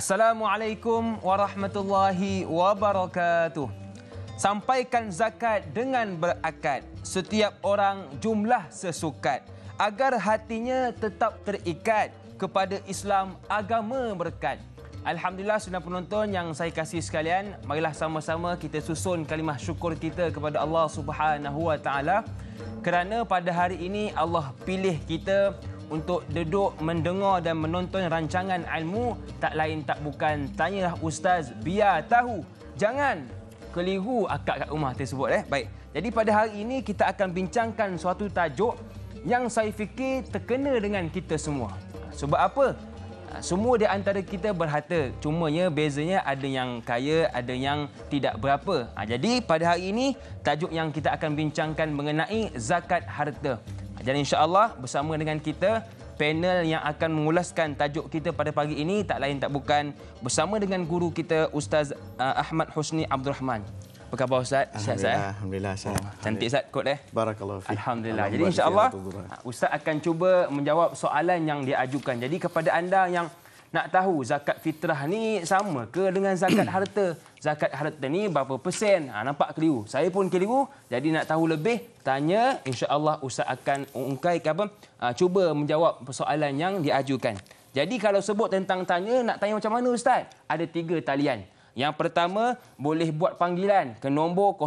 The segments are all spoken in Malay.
Assalamualaikum warahmatullahi wabarakatuh. Sampaikan zakat dengan berakad. Setiap orang jumlah sesukat agar hatinya tetap terikat kepada Islam agama berkat. Alhamdulillah sudah penonton yang saya kasih sekalian, marilah sama-sama kita susun kalimah syukur kita kepada Allah Subhanahu Wa Taala kerana pada hari ini Allah pilih kita untuk duduk mendengar dan menonton rancangan ilmu tak lain tak bukan tanyalah ustaz biar tahu jangan keliru akak kat rumah tersebut eh baik jadi pada hari ini kita akan bincangkan suatu tajuk yang saya fikir terkena dengan kita semua sebab apa semua di antara kita berharta cuma nya bezanya ada yang kaya ada yang tidak berapa ha, jadi pada hari ini tajuk yang kita akan bincangkan mengenai zakat harta dan insya-Allah bersama dengan kita panel yang akan mengulaskan tajuk kita pada pagi ini tak lain tak bukan bersama dengan guru kita Ustaz uh, Ahmad Husni Abdul Rahman. Apa khabar Ustaz? Alhamdulillah, Ustaz, alhamdulillah. Ustaz. alhamdulillah. Oh, cantik Ustaz kod eh. Barakallahu fiik. Alhamdulillah. Jadi insya-Allah Ustaz akan cuba menjawab soalan yang diajukan. Jadi kepada anda yang nak tahu zakat fitrah ni sama ke dengan zakat harta? zakat harta ni berapa persen. Ha, nampak keliru. Saya pun keliru. Jadi nak tahu lebih, tanya. InsyaAllah Ustaz akan ungkai ke apa. Ha, cuba menjawab persoalan yang diajukan. Jadi kalau sebut tentang tanya, nak tanya macam mana Ustaz? Ada tiga talian. Yang pertama, boleh buat panggilan ke nombor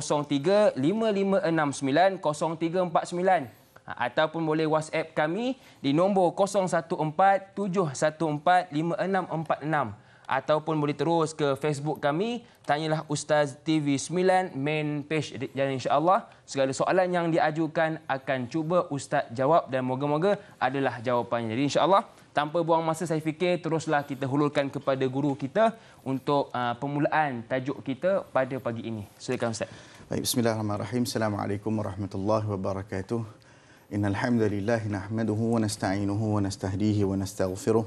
03-5569-0349. Ha, ataupun boleh WhatsApp kami di nombor 014 714 5646 ataupun boleh terus ke Facebook kami tanyalah Ustaz TV 9 main page dan Allah segala soalan yang diajukan akan cuba ustaz jawab dan moga-moga adalah jawapannya jadi Insya Allah tanpa buang masa saya fikir teruslah kita hulurkan kepada guru kita untuk uh, permulaan tajuk kita pada pagi ini silakan ustaz baik bismillahirrahmanirrahim assalamualaikum warahmatullahi wabarakatuh innalhamdalillah nahmaduhu wa nasta'inuhu wa nasta'hidihi wa nastaghfiruh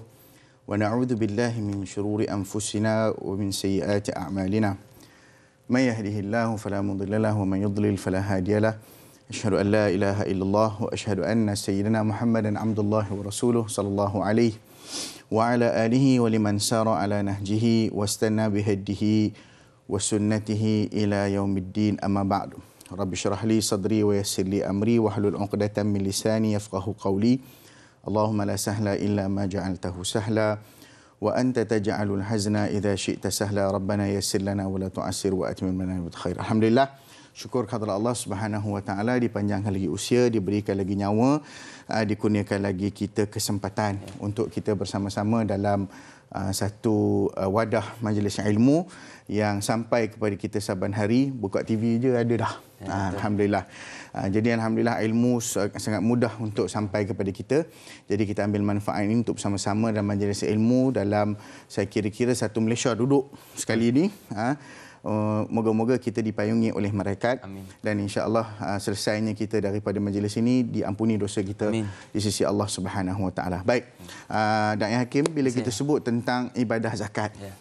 ونعوذ بالله من شرور أنفسنا ومن سيئات أعمالنا من يهده الله فلا مضل له ومن يضلل فلا هادي له أشهد أن لا إله إلا الله وأشهد أن سيدنا محمدا عبد الله ورسوله صلى الله عليه وعلى آله ولمن سار على نهجه واستنى بهده وسنته إلى يوم الدين أما بعد رب اشرح لي صدري ويسر لي أمري واحلل عقدة من لساني يفقه قولي Allahumma la اللهم لا سهل إلا ما جعلته سهلا وأنت تجعل الحزن إذا شئت سهلا ربنا يسر لنا ولا تعسر وأتمم لنا بالخير الحمد Alhamdulillah. Syukur kepada Allah Subhanahu Wa Taala dipanjangkan lagi usia, diberikan lagi nyawa, ah, dikurniakan lagi kita kesempatan untuk kita bersama-sama dalam Uh, satu uh, wadah majlis ilmu yang sampai kepada kita saban hari buka TV je ada dah. Ya, ah, alhamdulillah. Uh, jadi alhamdulillah ilmu sangat mudah untuk sampai kepada kita. Jadi kita ambil manfaat ini untuk bersama-sama dalam majlis ilmu dalam saya kira-kira satu Malaysia duduk sekali ini. Uh, Eh, moga-moga kita dipayungi oleh mereka dan insya-Allah uh, selesainya kita daripada majlis ini diampuni dosa kita Amin. di sisi Allah Subhanahu Wa Taala. Baik. Uh, eh, dan yang hakim bila kita sebut tentang ibadah zakat. Yeah.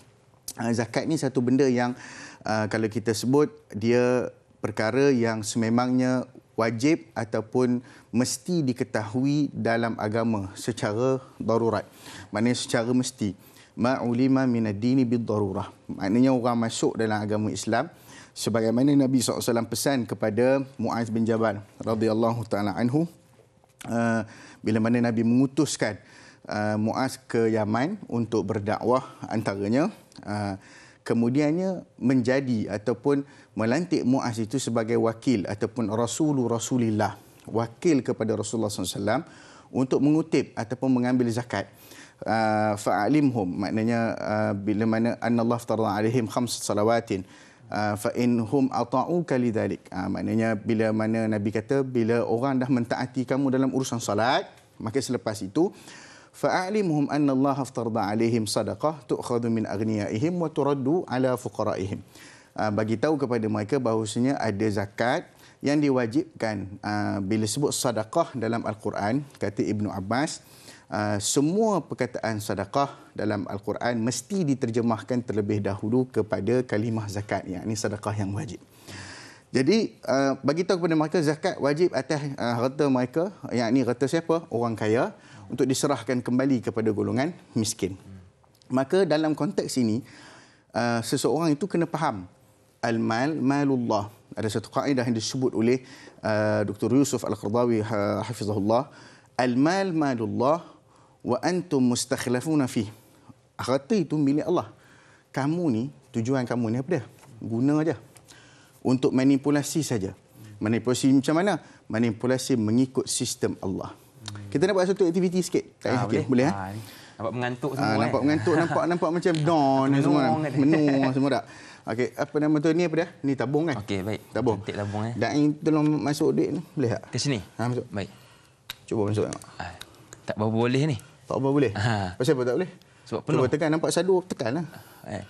Ya. Uh, zakat ini satu benda yang uh, kalau kita sebut dia perkara yang sememangnya wajib ataupun mesti diketahui dalam agama secara darurat. Maknanya secara mesti ma'ulima minad-dini bid-darurah. Maknanya orang masuk dalam agama Islam sebagaimana Nabi SAW pesan kepada Muaz bin Jabal radhiyallahu taala anhu uh, bila mana Nabi mengutuskan uh, Muaz ke Yaman untuk berdakwah antaranya uh, kemudiannya menjadi ataupun melantik Muaz itu sebagai wakil ataupun rasulu rasulillah wakil kepada Rasulullah SAW untuk mengutip ataupun mengambil zakat. Uh, uh, fa'alimhum maknanya uh, bila mana annallahu tarada alaihim khams salawatin uh, fa inhum ata'uka lidhalik uh, maknanya bila mana nabi kata bila orang dah mentaati kamu dalam urusan salat maka selepas itu fa'alimhum annallahu tarada alaihim sadaqah tu'khadhu min aghniyaihim wa turaddu ala fuqaraihim uh, bagi tahu kepada mereka bahawasanya ada zakat yang diwajibkan uh, bila sebut sadaqah dalam al-Quran kata Ibnu Abbas Ah, semua perkataan sedekah dalam al-Quran mesti diterjemahkan terlebih dahulu kepada kalimah zakat yang ini sedekah yang wajib. Jadi ah, bagi tahu kepada mereka zakat wajib atas ah, harta mereka yang ini harta siapa? Orang kaya untuk diserahkan kembali kepada golongan miskin. Maka dalam konteks ini seseorang itu kena faham al-mal malullah. Ada satu kaedah yang disebut oleh Dr. Yusuf Al-Qardawi ha, hafizahullah al-mal malullah wa antum mustakhlafuna fi harta itu milik Allah kamu ni tujuan kamu ni apa dia guna aja untuk manipulasi saja manipulasi macam mana manipulasi mengikut sistem Allah kita nak buat satu aktiviti sikit tak ha, sikit boleh, ha? Ha, nampak mengantuk ah, semua ha, nampak eh. mengantuk nampak nampak macam don semua kan. Eh? menu semua tak Okey, apa nama tu ni apa dia? Ni tabung kan? Okey, baik. Tabung. Cantik tabung eh. Dan ini tolong masuk duit ni, boleh tak? Ke sini. Ha, masuk. Baik. Cuba masuk. Ha, tak boleh ni. Tak apa boleh. Ha. Pasal apa tak boleh? Sebab penuh. Cuba tekan nampak shadow tekanlah. Eh.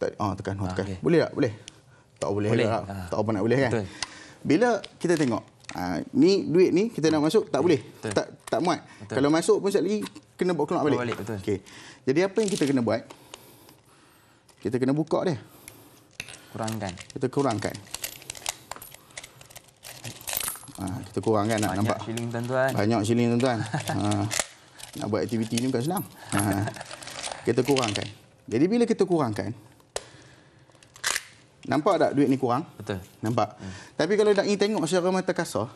Tak ah tekan, ha, tekan. Okay. Boleh tak? Boleh. Tak boleh, boleh. lah. Ha. Tak apa nak boleh kan. Betul. Bila kita tengok ha, ni duit ni kita nak masuk tak eh, boleh. Betul. Tak tak muat. Betul. Kalau masuk pun sekali kena bawa keluar balik. balik. Okey. Jadi apa yang kita kena buat? Kita kena buka dia. Kurangkan. Kita kurangkan. Ha, kita kurangkan nak nampak. Banyak siling tuan-tuan. Banyak siling tuan-tuan. nak buat aktiviti ni bukan senang. Ha. Kita kurangkan. Jadi bila kita kurangkan, nampak tak duit ni kurang? Betul. Nampak? Hmm. Tapi kalau nak ingin tengok secara mata kasar,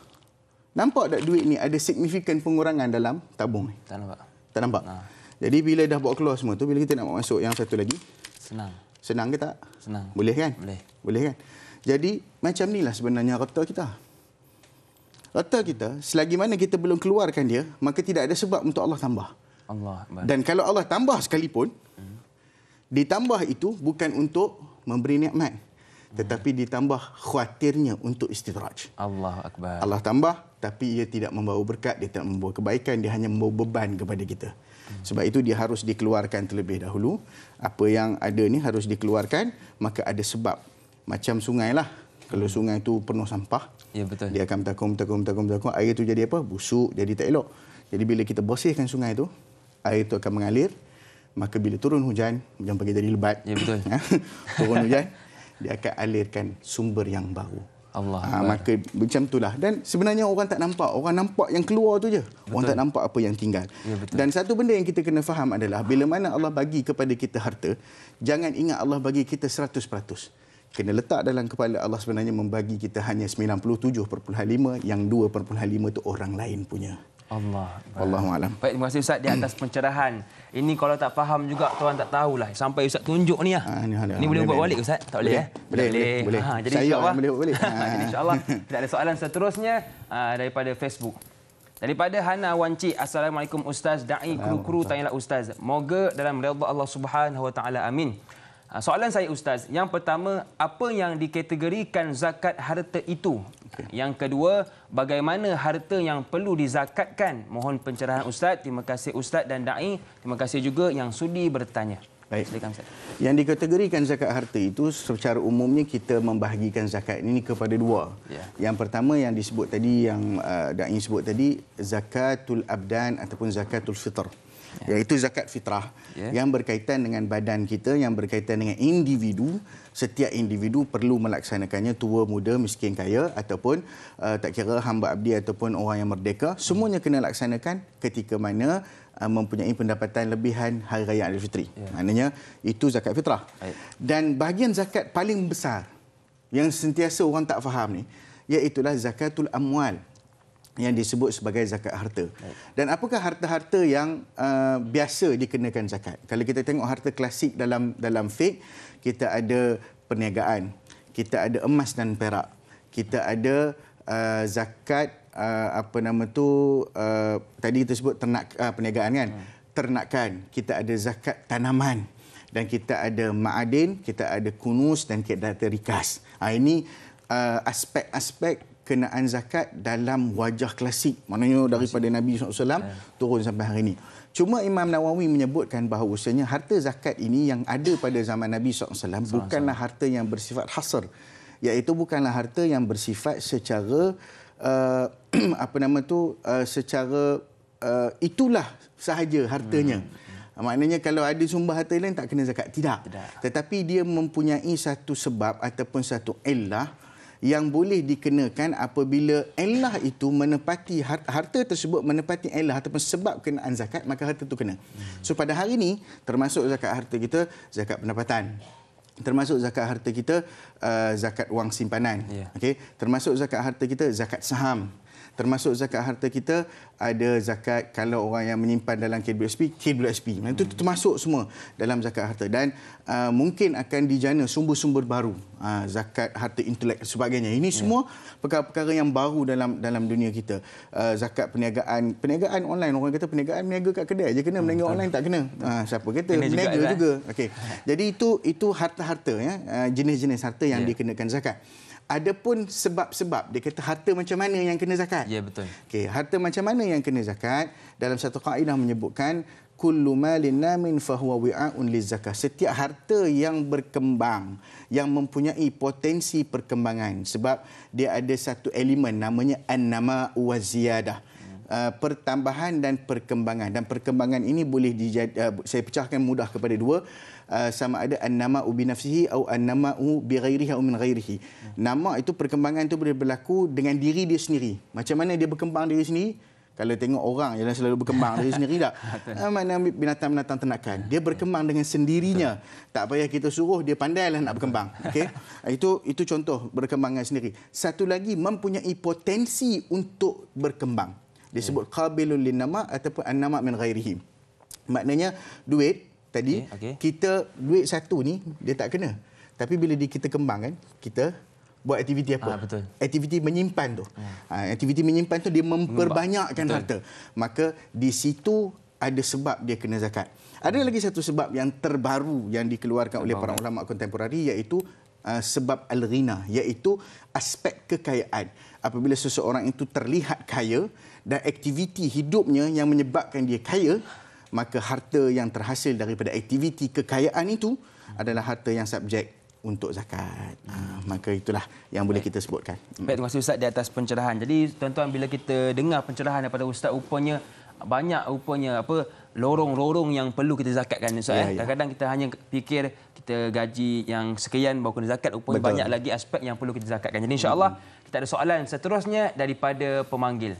nampak tak duit ni ada signifikan pengurangan dalam tabung ni? Tak nampak. Tak nampak? Nah. Ha. Jadi bila dah buat close semua tu, bila kita nak masuk yang satu lagi? Senang. Senang ke tak? Senang. Boleh kan? Boleh. Boleh kan? Jadi macam inilah sebenarnya reta kita. Total kita, selagi mana kita belum keluarkan dia, maka tidak ada sebab untuk Allah tambah. Allah. Dan kalau Allah tambah sekalipun, ditambah itu bukan untuk memberi nikmat. Tetapi ditambah khawatirnya untuk istidraj. Allah Akbar. Allah tambah, tapi ia tidak membawa berkat, dia tidak membawa kebaikan, dia hanya membawa beban kepada kita. Sebab itu dia harus dikeluarkan terlebih dahulu. Apa yang ada ni harus dikeluarkan, maka ada sebab. Macam sungai lah. Kalau sungai itu penuh sampah, Ya betul. Dia akan takum, takum, takum, takum. Air itu jadi apa? Busuk, jadi tak elok. Jadi bila kita bersihkan sungai itu, air itu akan mengalir. Maka bila turun hujan, hujan pagi jadi lebat. Ya betul. Ya, turun hujan, dia akan alirkan sumber yang baru. Allah. Ha, maka macam itulah. Dan sebenarnya orang tak nampak. Orang nampak yang keluar tu je. Betul. Orang tak nampak apa yang tinggal. Ya, betul. Dan satu benda yang kita kena faham adalah bila mana Allah bagi kepada kita harta, jangan ingat Allah bagi kita seratus peratus kena letak dalam kepala Allah sebenarnya membagi kita hanya 97.5 yang 2.5 itu orang lain punya. Allah. Allah malam. Baik, terima kasih Ustaz di atas pencerahan. Ini kalau tak faham juga tuan tak tahulah sampai Ustaz tunjuk ni lah. ah. Ha, ni boleh buat balik Ustaz? Tak boleh, boleh eh? Boleh. boleh. boleh. Ha, jadi Saya insya boleh buat balik. Ha. insya-Allah ada soalan seterusnya uh, daripada Facebook. Daripada Hana Cik Assalamualaikum Ustaz, da'i kru-kru tanyalah Ustaz. Moga dalam redha Allah Subhanahu Wa Taala. Amin. Ah, soalan saya Ustaz, yang pertama, apa yang dikategorikan zakat harta itu? Okay. Yang kedua, bagaimana harta yang perlu dizakatkan? Mohon pencerahan Ustaz. Terima kasih Ustaz dan Da'i. Terima kasih juga yang sudi bertanya. Baik. Silakan Ustaz. Yang dikategorikan zakat harta itu, secara umumnya kita membahagikan zakat ini kepada dua. Yeah. Yang pertama yang disebut tadi, yang uh, Da'i sebut tadi, zakatul abdan ataupun zakatul fitr yeah. iaitu zakat fitrah yeah. yang berkaitan dengan badan kita yang berkaitan dengan individu setiap individu perlu melaksanakannya tua muda miskin kaya ataupun uh, tak kira hamba abdi ataupun orang yang merdeka semuanya kena laksanakan ketika mana uh, mempunyai pendapatan lebihan hari raya Aidilfitri yeah. maknanya itu zakat fitrah Ayat. dan bahagian zakat paling besar yang sentiasa orang tak faham ni iaitu zakatul amwal yang disebut sebagai zakat harta. Dan apakah harta-harta yang uh, biasa dikenakan zakat? Kalau kita tengok harta klasik dalam dalam fik, kita ada perniagaan, kita ada emas dan perak, kita ada uh, zakat uh, apa nama tu uh, tadi kita sebut ternak uh, perniagaan kan? Hmm. Ternakan, kita ada zakat tanaman dan kita ada ma'adin, kita ada kunus dan kita ada rikas. Ha, ini uh, aspek-aspek kenaan zakat dalam wajah klasik. Maknanya daripada Nabi SAW ya. turun sampai hari ini. Cuma Imam Nawawi menyebutkan bahawasanya harta zakat ini yang ada pada zaman Nabi SAW bukanlah harta yang bersifat hasr. Iaitu bukanlah harta yang bersifat secara, uh, apa nama tu, uh, secara uh, itulah sahaja hartanya. Hmm. hmm, hmm. Uh, maknanya kalau ada sumber harta lain tak kena zakat. Tidak. Tidak. Tetapi dia mempunyai satu sebab ataupun satu illah yang boleh dikenakan apabila Allah itu menepati harta tersebut menepati Allah ataupun sebab kenaan zakat maka harta itu kena. So pada hari ini termasuk zakat harta kita zakat pendapatan termasuk zakat harta kita uh, zakat wang simpanan yeah. okey termasuk zakat harta kita zakat saham termasuk zakat harta kita ada zakat kalau orang yang menyimpan dalam KWSP KWSP hmm. itu termasuk semua dalam zakat harta dan uh, mungkin akan dijana sumber-sumber baru uh, zakat harta intelek sebagainya ini ya. semua perkara-perkara yang baru dalam dalam dunia kita uh, zakat perniagaan perniagaan online orang kata perniagaan meniaga kat kedai je kena meniaga hmm. online tak kena uh, siapa kata meniaga juga, lah, eh. juga. okey jadi itu itu harta-harta ya uh, jenis-jenis harta yang yeah. dikenakan zakat ada pun sebab-sebab dia kata harta macam mana yang kena zakat. Ya betul. Okey, harta macam mana yang kena zakat? Dalam satu kaidah menyebutkan kullu malin namin fahuwa wi'aun lizakah. Setiap harta yang berkembang yang mempunyai potensi perkembangan sebab dia ada satu elemen namanya annama wa ziyadah. Uh, pertambahan dan perkembangan dan perkembangan ini boleh dijad, uh, saya pecahkan mudah kepada dua Uh, sama ada annama ubi nafsihi atau annama u bi ghairiha min ghairihi. Nama itu perkembangan itu boleh berlaku dengan diri dia sendiri. Macam mana dia berkembang diri sendiri? Kalau tengok orang yang selalu berkembang diri sendiri tak? Ah, mana binatang-binatang ternakan. Dia berkembang dengan sendirinya. Tak payah kita suruh, dia pandai lah nak berkembang. Okay? Itu itu contoh berkembangan sendiri. Satu lagi, mempunyai potensi untuk berkembang. Disebut sebut qabilul linnama ataupun annama min ghairihim. Maknanya duit tadi okay, okay. kita duit satu ni dia tak kena tapi bila di kita kembangkan kita buat aktiviti apa ha, aktiviti menyimpan tu ha. Ha, aktiviti menyimpan tu dia memperbanyakkan betul. harta maka di situ ada sebab dia kena zakat ada lagi satu sebab yang terbaru yang dikeluarkan oleh para ulama kontemporari iaitu uh, sebab al-ghina iaitu aspek kekayaan apabila seseorang itu terlihat kaya dan aktiviti hidupnya yang menyebabkan dia kaya maka harta yang terhasil daripada aktiviti kekayaan itu adalah harta yang subjek untuk zakat. Hmm. Maka itulah yang boleh kita sebutkan. Hmm. Baik, terima kasih Ustaz di atas pencerahan. Jadi tuan-tuan bila kita dengar pencerahan daripada Ustaz rupanya banyak rupanya apa lorong-lorong yang perlu kita zakatkan ni Ustaz. Ya, eh. ya. Kadang-kadang kita hanya fikir kita gaji yang sekian baru kena zakat rupanya Betul. banyak lagi aspek yang perlu kita zakatkan. Jadi insya-Allah hmm. kita ada soalan seterusnya daripada pemanggil.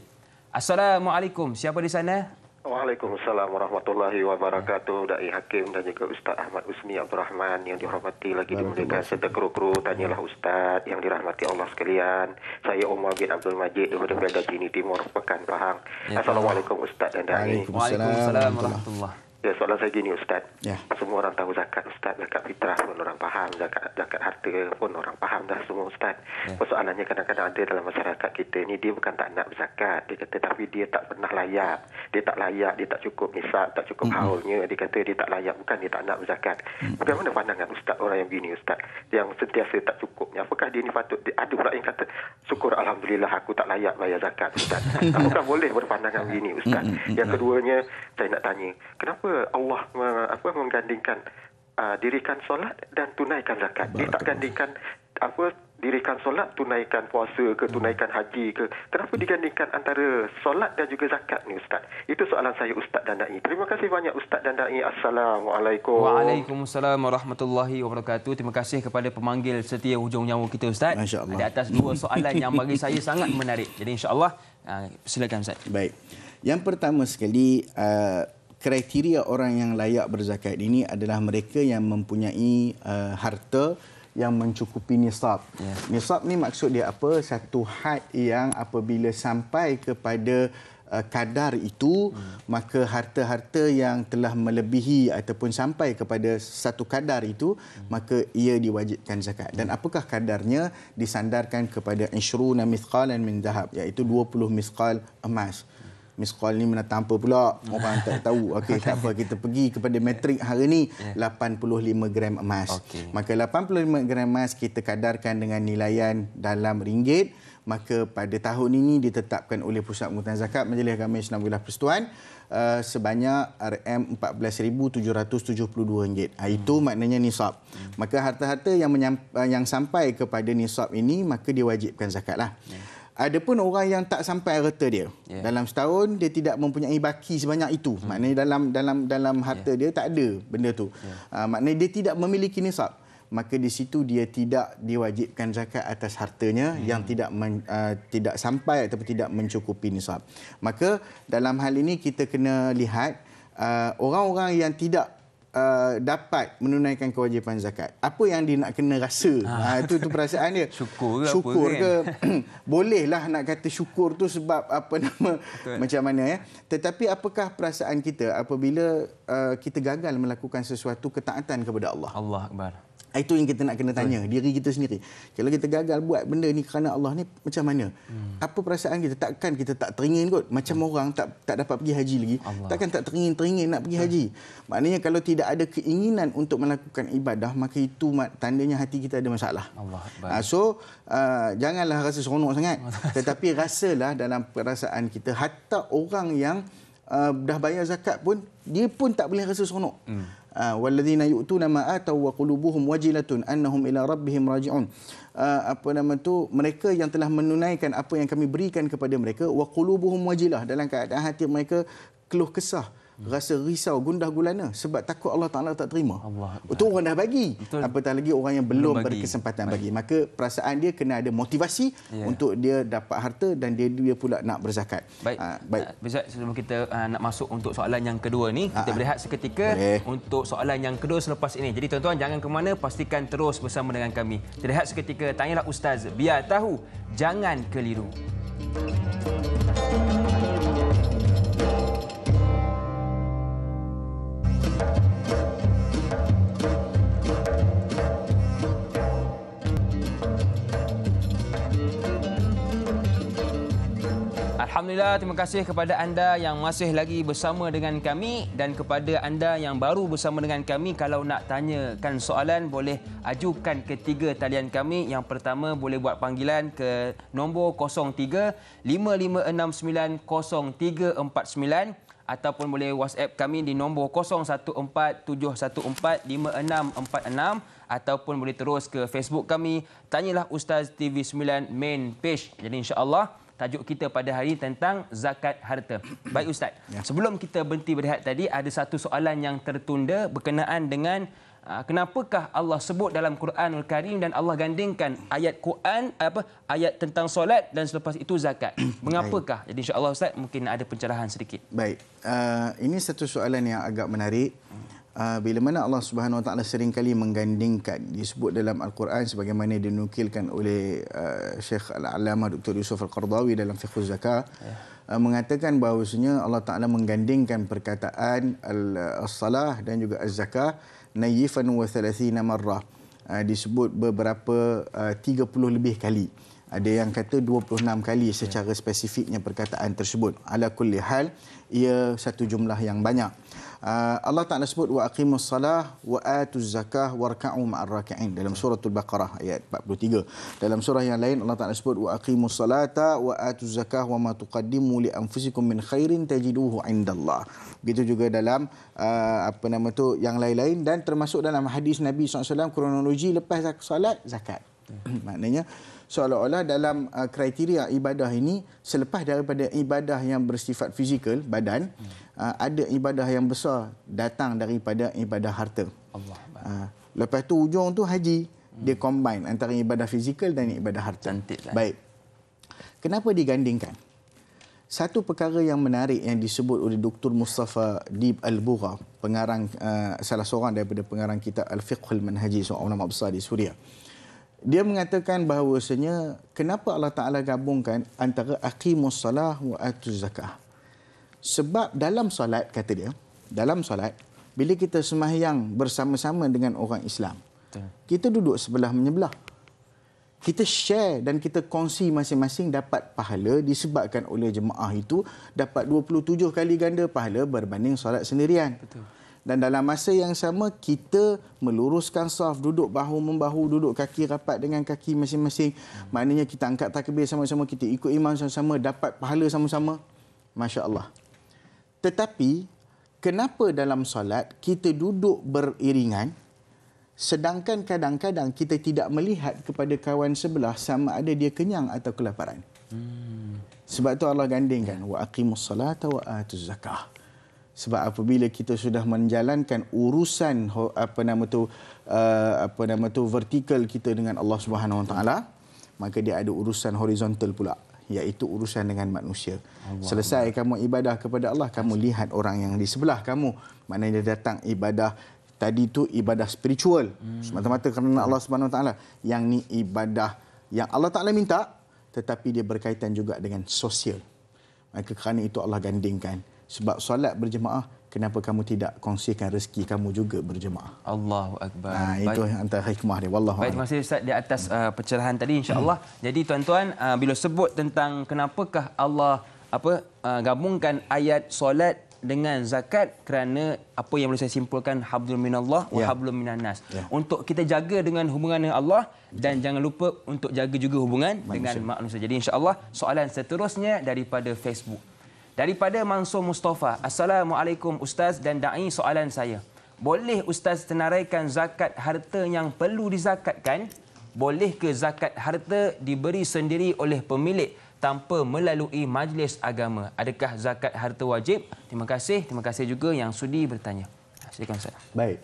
Assalamualaikum. Siapa di sana? Waalaikumsalam warahmatullahi wabarakatuh Da'i Hakim dan juga Ustaz Ahmad Usni Abdul Rahman Yang dirahmati lagi dimulakan serta kru-kru Tanyalah Ustaz yang dirahmati Allah sekalian Saya Umar bin Abdul Majid Dari Belda Timur Pekan Pahang ya, Assalamualaikum Ustaz dan Da'i Waalaikumsalam warahmatullahi wabarakatuh Ya, soalan saya gini Ustaz. Ya. Semua orang tahu zakat Ustaz, zakat fitrah pun orang faham, zakat zakat harta pun orang faham dah semua Ustaz. Ya. Persoalannya kadang-kadang ada dalam masyarakat kita ni, dia bukan tak nak berzakat. Dia kata tapi dia tak pernah layak. Dia tak layak, dia tak cukup nisab, tak cukup mm-hmm. haulnya. Dia kata dia tak layak, bukan dia tak nak berzakat. Mm-hmm. Bagaimana pandangan Ustaz orang yang begini Ustaz? Yang sentiasa tak cukup. Apakah dia ni patut? Dia, ada pula yang kata, syukur Alhamdulillah aku tak layak bayar zakat Ustaz. Apakah boleh berpandangan begini Ustaz? Mm-hmm. Yang keduanya, saya nak tanya, kenapa kenapa Allah me, apa menggandingkan uh, dirikan solat dan tunaikan zakat dia tak gandingkan apa dirikan solat tunaikan puasa ke hmm. tunaikan haji ke kenapa digandingkan antara solat dan juga zakat ni ustaz itu soalan saya ustaz dan dai terima kasih banyak ustaz dan dai assalamualaikum waalaikumsalam warahmatullahi wabarakatuh terima kasih kepada pemanggil setia hujung nyawa kita ustaz di atas dua soalan yang bagi saya sangat menarik jadi insyaallah uh, silakan ustaz baik yang pertama sekali uh, kriteria orang yang layak berzakat ini adalah mereka yang mempunyai uh, harta yang mencukupi nisab. Yeah. Nisab ni maksud dia apa? Satu had yang apabila sampai kepada uh, kadar itu, hmm. maka harta-harta yang telah melebihi ataupun sampai kepada satu kadar itu, hmm. maka ia diwajibkan zakat. Dan hmm. apakah kadarnya? Disandarkan kepada insyruna misqalan min zahab, iaitu 20 misqal emas. Hmm. Miss Call ni menatampa pula. Orang tak tahu. Okey, tak apa. Kita pergi kepada metrik hari ni. 85 ya. gram emas. Okay. Maka 85 gram emas kita kadarkan dengan nilaian dalam ringgit. Maka pada tahun ini ditetapkan oleh Pusat Pengurutan Zakat Majlis Agama Islam Wilayah Persetuan uh, eh, sebanyak RM14,772. Ha, ah, itu hmm. maknanya nisab. Hmm. Maka harta-harta yang, yang sampai kepada nisab ini maka diwajibkan zakatlah. Hmm. Ada pun orang yang tak sampai harta dia. Yeah. Dalam setahun dia tidak mempunyai baki sebanyak itu. Hmm. Maknanya dalam dalam dalam harta yeah. dia tak ada benda tu. Yeah. Uh, maknanya dia tidak memiliki nisab. Maka di situ dia tidak diwajibkan zakat atas hartanya hmm. yang tidak men, uh, tidak sampai atau tidak mencukupi nisab. Maka dalam hal ini kita kena lihat uh, orang-orang yang tidak Uh, dapat menunaikan kewajipan zakat. Apa yang dia nak kena rasa? Ha, itu tu perasaan dia. Syukur ke syukur kan? ke? Bolehlah nak kata syukur tu sebab apa nama Betul. macam mana ya. Tetapi apakah perasaan kita apabila uh, kita gagal melakukan sesuatu ketaatan kepada Allah? Allah Akbar. Ah, itu yang kita nak kena tanya right. diri kita sendiri. Kalau kita gagal buat benda ni kerana Allah ni macam mana? Hmm. Apa perasaan kita? Takkan kita tak teringin kot. Macam hmm. orang tak tak dapat pergi haji lagi. Allah. Takkan tak teringin-teringin nak pergi hmm. haji. Maknanya kalau tidak ada keinginan untuk melakukan ibadah, maka itu tandanya hati kita ada masalah. Allah. Ah, so, uh, janganlah rasa seronok sangat. Tetapi rasalah dalam perasaan kita. Hatta orang yang uh, dah bayar zakat pun, dia pun tak boleh rasa seronok. Hmm. Ah, walladzina yu'tuna ma ataw wa qulubuhum wajilatun annahum ila rabbihim raji'un ah, apa nama tu mereka yang telah menunaikan apa yang kami berikan kepada mereka wa qulubuhum wajilah dalam keadaan hati mereka keluh kesah Hmm. rasa risau gundah gulana sebab takut Allah Taala tak terima. Allah. Itu orang dah bagi. Betul. Apatah lagi orang yang belum, belum berkesempatan bagi. bagi. Maka perasaan dia kena ada motivasi ya. untuk dia dapat harta dan dia dia pula nak berzakat. Baik. Aa, ah, baik. Ah, Bisa sebelum kita uh, nak masuk untuk soalan yang kedua ni, kita Aa. berehat seketika Boleh. untuk soalan yang kedua selepas ini. Jadi tuan-tuan jangan ke mana, pastikan terus bersama dengan kami. Terlihat seketika tanyalah ustaz, biar tahu jangan keliru. Thank you. Alhamdulillah, terima kasih kepada anda yang masih lagi bersama dengan kami dan kepada anda yang baru bersama dengan kami. Kalau nak tanyakan soalan, boleh ajukan ketiga talian kami. Yang pertama, boleh buat panggilan ke nombor 03-5569-0349 ataupun boleh WhatsApp kami di nombor 0147145646 ataupun boleh terus ke Facebook kami. Tanyalah Ustaz TV9 main page. Jadi insyaAllah... Allah tajuk kita pada hari tentang zakat harta. Baik Ustaz, ya. sebelum kita berhenti berehat tadi, ada satu soalan yang tertunda berkenaan dengan uh, kenapakah Allah sebut dalam Quranul Karim dan Allah gandingkan ayat Quran apa ayat tentang solat dan selepas itu zakat. Mengapakah? Jadi insya Ustaz mungkin ada pencerahan sedikit. Baik. Uh, ini satu soalan yang agak menarik. Hmm uh, bila mana Allah Subhanahu Wa Taala seringkali menggandingkan disebut dalam Al-Quran sebagaimana dinukilkan oleh uh, ah, Syekh Al-Alamah Dr. Yusuf Al-Qardawi dalam Fiqhuz Zakah yeah. Ya. uh, mengatakan bahawasanya Allah Taala menggandingkan perkataan al-salah ah, dan juga az-zakah nayifan wa thalathina marrah uh, disebut beberapa uh, puluh lebih kali ada yang kata 26 kali secara ya. spesifiknya perkataan tersebut ala kulli hal ia satu jumlah yang banyak Ah, Allah Taala sebut wa aqimus salah wa atuz zakah wa warka'u ma'ar raka'in dalam surah al-baqarah ayat 43 dalam surah yang lain Allah Taala sebut wa aqimus salata wa atuz zakah wa ma tuqaddimu li anfusikum min khairin tajiduhu indallah begitu juga dalam uh, apa nama tu yang lain-lain dan termasuk dalam hadis Nabi SAW kronologi lepas salat zakat hmm. maknanya seolah-olah dalam ah, kriteria ibadah ini selepas daripada ibadah yang bersifat fizikal badan hmm. Ah, ada ibadah yang besar datang daripada ibadah harta. Allah. Ah, lepas tu ujung tu haji. Hmm. Dia combine antara ibadah fizikal dan ibadah harta. Cantik lah. Baik. Kenapa digandingkan? Satu perkara yang menarik yang disebut oleh Dr. Mustafa Dib Al-Bugha, pengarang, uh, salah seorang daripada pengarang kita Al-Fiqh Al-Manhaji, seorang ulama besar di Suria. Dia mengatakan bahawasanya, kenapa Allah Ta'ala gabungkan antara aqimus salah wa atuz zakah? Hmm. Sebab dalam solat, kata dia, dalam solat, bila kita semayang bersama-sama dengan orang Islam, kita duduk sebelah menyebelah. Kita share dan kita kongsi masing-masing dapat pahala disebabkan oleh jemaah itu dapat 27 kali ganda pahala berbanding solat sendirian. Betul. Dan dalam masa yang sama, kita meluruskan saf, duduk bahu-membahu, duduk kaki rapat dengan kaki masing-masing. Hmm. Maknanya kita angkat takbir sama-sama, kita ikut imam sama-sama, dapat pahala sama-sama. Masya Allah. Tetapi kenapa dalam solat kita duduk beriringan sedangkan kadang-kadang kita tidak melihat kepada kawan sebelah sama ada dia kenyang atau kelaparan. Hmm. Sebab tu Allah gandingkan wa aqimus solata wa atuz zakah. Sebab apabila kita sudah menjalankan urusan apa nama tu uh, apa nama tu vertikal kita dengan Allah Subhanahu Wa Taala maka dia ada urusan horizontal pula iaitu urusan dengan manusia. Allah Selesai Allah. kamu ibadah kepada Allah, kamu Asyik. lihat orang yang di sebelah kamu. Maknanya dia datang ibadah tadi tu ibadah spiritual. Hmm. Semata-mata kerana Allah Subhanahu taala. Yang ni ibadah yang Allah Taala minta tetapi dia berkaitan juga dengan sosial. Maka kerana itu Allah gandingkan sebab solat berjemaah kenapa kamu tidak kongsikan rezeki kamu juga berjemaah. Allahu akbar. Ha, itu Baik. antara hikmah dia wallahu Baik, masih Ustaz di atas uh, pencerahan tadi insyaallah. Hmm. Jadi tuan-tuan uh, bila sebut tentang kenapakah Allah apa uh, gabungkan ayat solat dengan zakat kerana apa yang boleh saya simpulkan hablum minallah wa ya. hablum minannas yeah. untuk kita jaga dengan hubungan dengan Allah dan yeah. jangan lupa untuk jaga juga hubungan manusia. dengan manusia. Jadi insya-Allah soalan seterusnya daripada Facebook Daripada Mansur Mustafa. Assalamualaikum Ustaz dan da'i soalan saya. Boleh Ustaz senaraikan zakat harta yang perlu dizakatkan? Boleh ke zakat harta diberi sendiri oleh pemilik tanpa melalui majlis agama? Adakah zakat harta wajib? Terima kasih. Terima kasih juga yang sudi bertanya. Silakan Ustaz. Baik.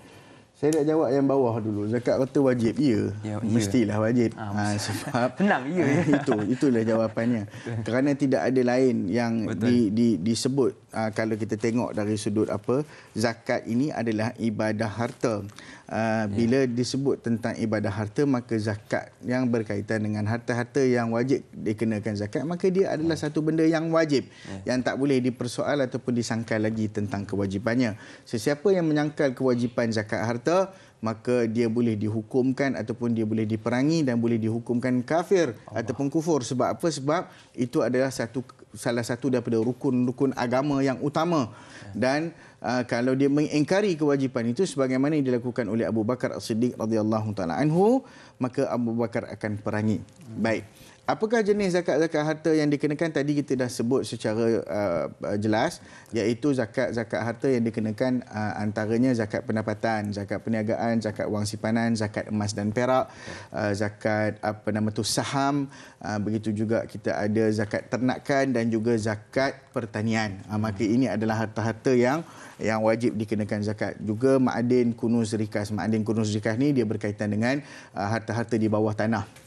Saya nak jawab yang bawah dulu. Zakat kata wajib. Ya, ya, ya. mestilah ya. wajib. Ha, ha, sebab tenang ya. Itu itulah jawapannya. Kerana tidak ada lain yang di di disebut uh, kalau kita tengok dari sudut apa zakat ini adalah ibadah harta. Uh, bila yeah. disebut tentang ibadah harta maka zakat yang berkaitan dengan harta-harta yang wajib dikenakan zakat maka dia adalah yeah. satu benda yang wajib yeah. yang tak boleh dipersoal ataupun disangkal lagi tentang kewajipannya. Sesiapa yang menyangkal kewajipan zakat harta maka dia boleh dihukumkan ataupun dia boleh diperangi dan boleh dihukumkan kafir Allah. ataupun kufur sebab apa sebab itu adalah satu salah satu daripada rukun-rukun agama yang utama ya. dan uh, kalau dia mengingkari kewajipan itu sebagaimana yang dilakukan oleh Abu Bakar As-Siddiq radhiyallahu taala anhu maka Abu Bakar akan perangi hmm. baik Apakah jenis zakat-zakat harta yang dikenakan tadi kita dah sebut secara uh, uh, jelas iaitu zakat-zakat harta yang dikenakan uh, antaranya zakat pendapatan, zakat perniagaan, zakat wang simpanan, zakat emas dan perak, uh, zakat apa nama tu saham, uh, begitu juga kita ada zakat ternakan dan juga zakat pertanian. Uh, maka ini adalah harta-harta yang yang wajib dikenakan zakat juga ma'adin kunus rikas. Ma'adin kunus rikas ni dia berkaitan dengan uh, harta-harta di bawah tanah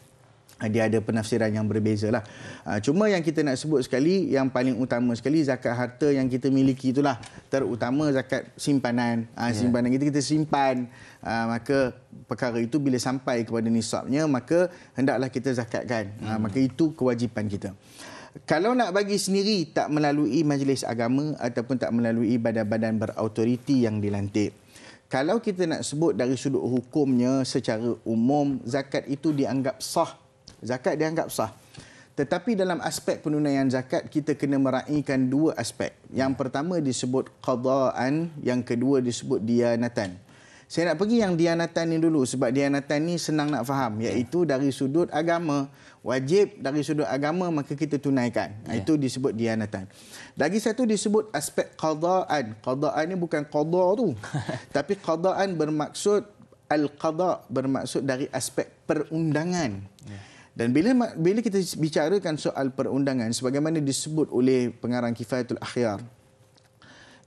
dia ada penafsiran yang berbeza lah. Ah, cuma yang kita nak sebut sekali, yang paling utama sekali zakat harta yang kita miliki itulah terutama zakat simpanan. Ah, ya. Simpanan yeah. kita kita simpan ah, maka perkara itu bila sampai kepada nisabnya maka hendaklah kita zakatkan. Hmm. Maka itu kewajipan kita. Kalau nak bagi sendiri tak melalui majlis agama ataupun tak melalui badan-badan berautoriti yang dilantik. Kalau kita nak sebut dari sudut hukumnya secara umum zakat itu dianggap sah Zakat dianggap sah. Tetapi dalam aspek penunaian zakat, kita kena meraihkan dua aspek. Yang pertama disebut qadaan, yang kedua disebut dianatan. Saya nak pergi yang dianatan ini dulu sebab dianatan ini senang nak faham. Iaitu dari sudut agama, wajib dari sudut agama maka kita tunaikan. Ya. Itu disebut dianatan. Lagi satu disebut aspek qadaan. Qadaan ini bukan qada tu. Tapi qadaan bermaksud, al-qada bermaksud dari aspek perundangan. Yeah. Dan bila bila kita bicarakan soal perundangan sebagaimana disebut oleh pengarang Kifayatul Akhyar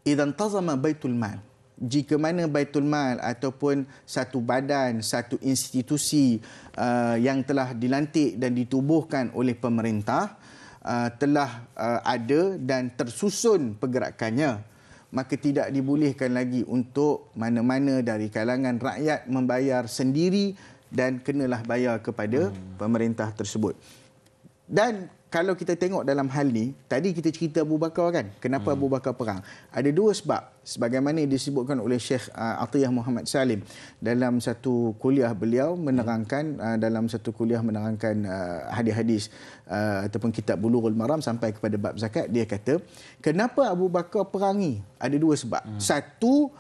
idan tazama baitul mal jika mana baitul mal ataupun satu badan satu institusi uh, yang telah dilantik dan ditubuhkan oleh pemerintah uh, telah uh, ada dan tersusun pergerakannya maka tidak dibolehkan lagi untuk mana-mana dari kalangan rakyat membayar sendiri dan kenalah bayar kepada hmm. pemerintah tersebut. Dan kalau kita tengok dalam hal ni, tadi kita cerita Abu Bakar kan, kenapa hmm. Abu Bakar perang. Ada dua sebab, sebagaimana disebutkan oleh Syekh uh, Atiyah Muhammad Salim dalam satu kuliah beliau menerangkan, hmm. uh, dalam satu kuliah menerangkan uh, hadis-hadis uh, ataupun kitab Bulughul Maram sampai kepada bab zakat, dia kata, kenapa Abu Bakar perangi? Ada dua sebab. Hmm. Satu,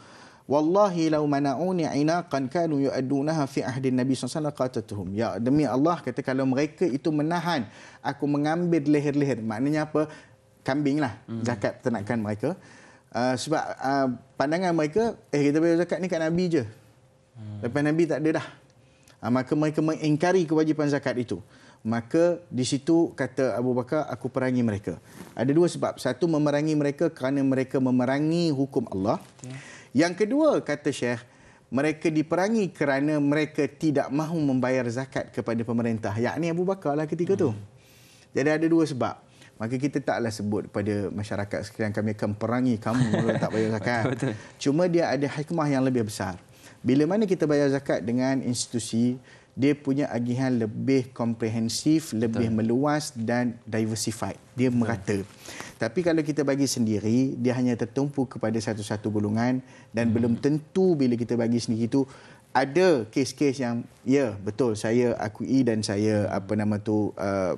Wallahi lau mana'uni inaqan kanu yu'addunaha fi ahdin Nabi SAW qatatuhum. Ya, demi Allah kata kalau mereka itu menahan, aku mengambil leher-leher. Maknanya apa? Kambing lah, hmm. zakat peternakan mereka. Uh, sebab uh, pandangan mereka, eh kita bayar zakat ni kat Nabi je. Hmm. Lepas Nabi tak ada dah. Uh, maka mereka mengingkari kewajipan zakat itu. Maka di situ kata Abu Bakar, aku perangi mereka. Ada dua sebab. Satu, memerangi mereka kerana mereka memerangi hukum Allah. Okay. Yang kedua, kata Syekh, mereka diperangi kerana mereka tidak mahu membayar zakat kepada pemerintah. Yakni Abu Bakar lah ketika hmm. tu. Jadi ada dua sebab. Maka kita taklah sebut pada masyarakat sekalian kami akan perangi kamu kalau tak bayar zakat. Betul, betul. Cuma dia ada hikmah yang lebih besar. Bila mana kita bayar zakat dengan institusi, dia punya agihan lebih komprehensif, lebih meluas dan diversified. Dia Betul. merata. Tapi kalau kita bagi sendiri, dia hanya tertumpu kepada satu-satu golongan dan hmm. belum tentu bila kita bagi sendiri itu ada kes-kes yang ya betul saya akui dan saya apa nama tu uh,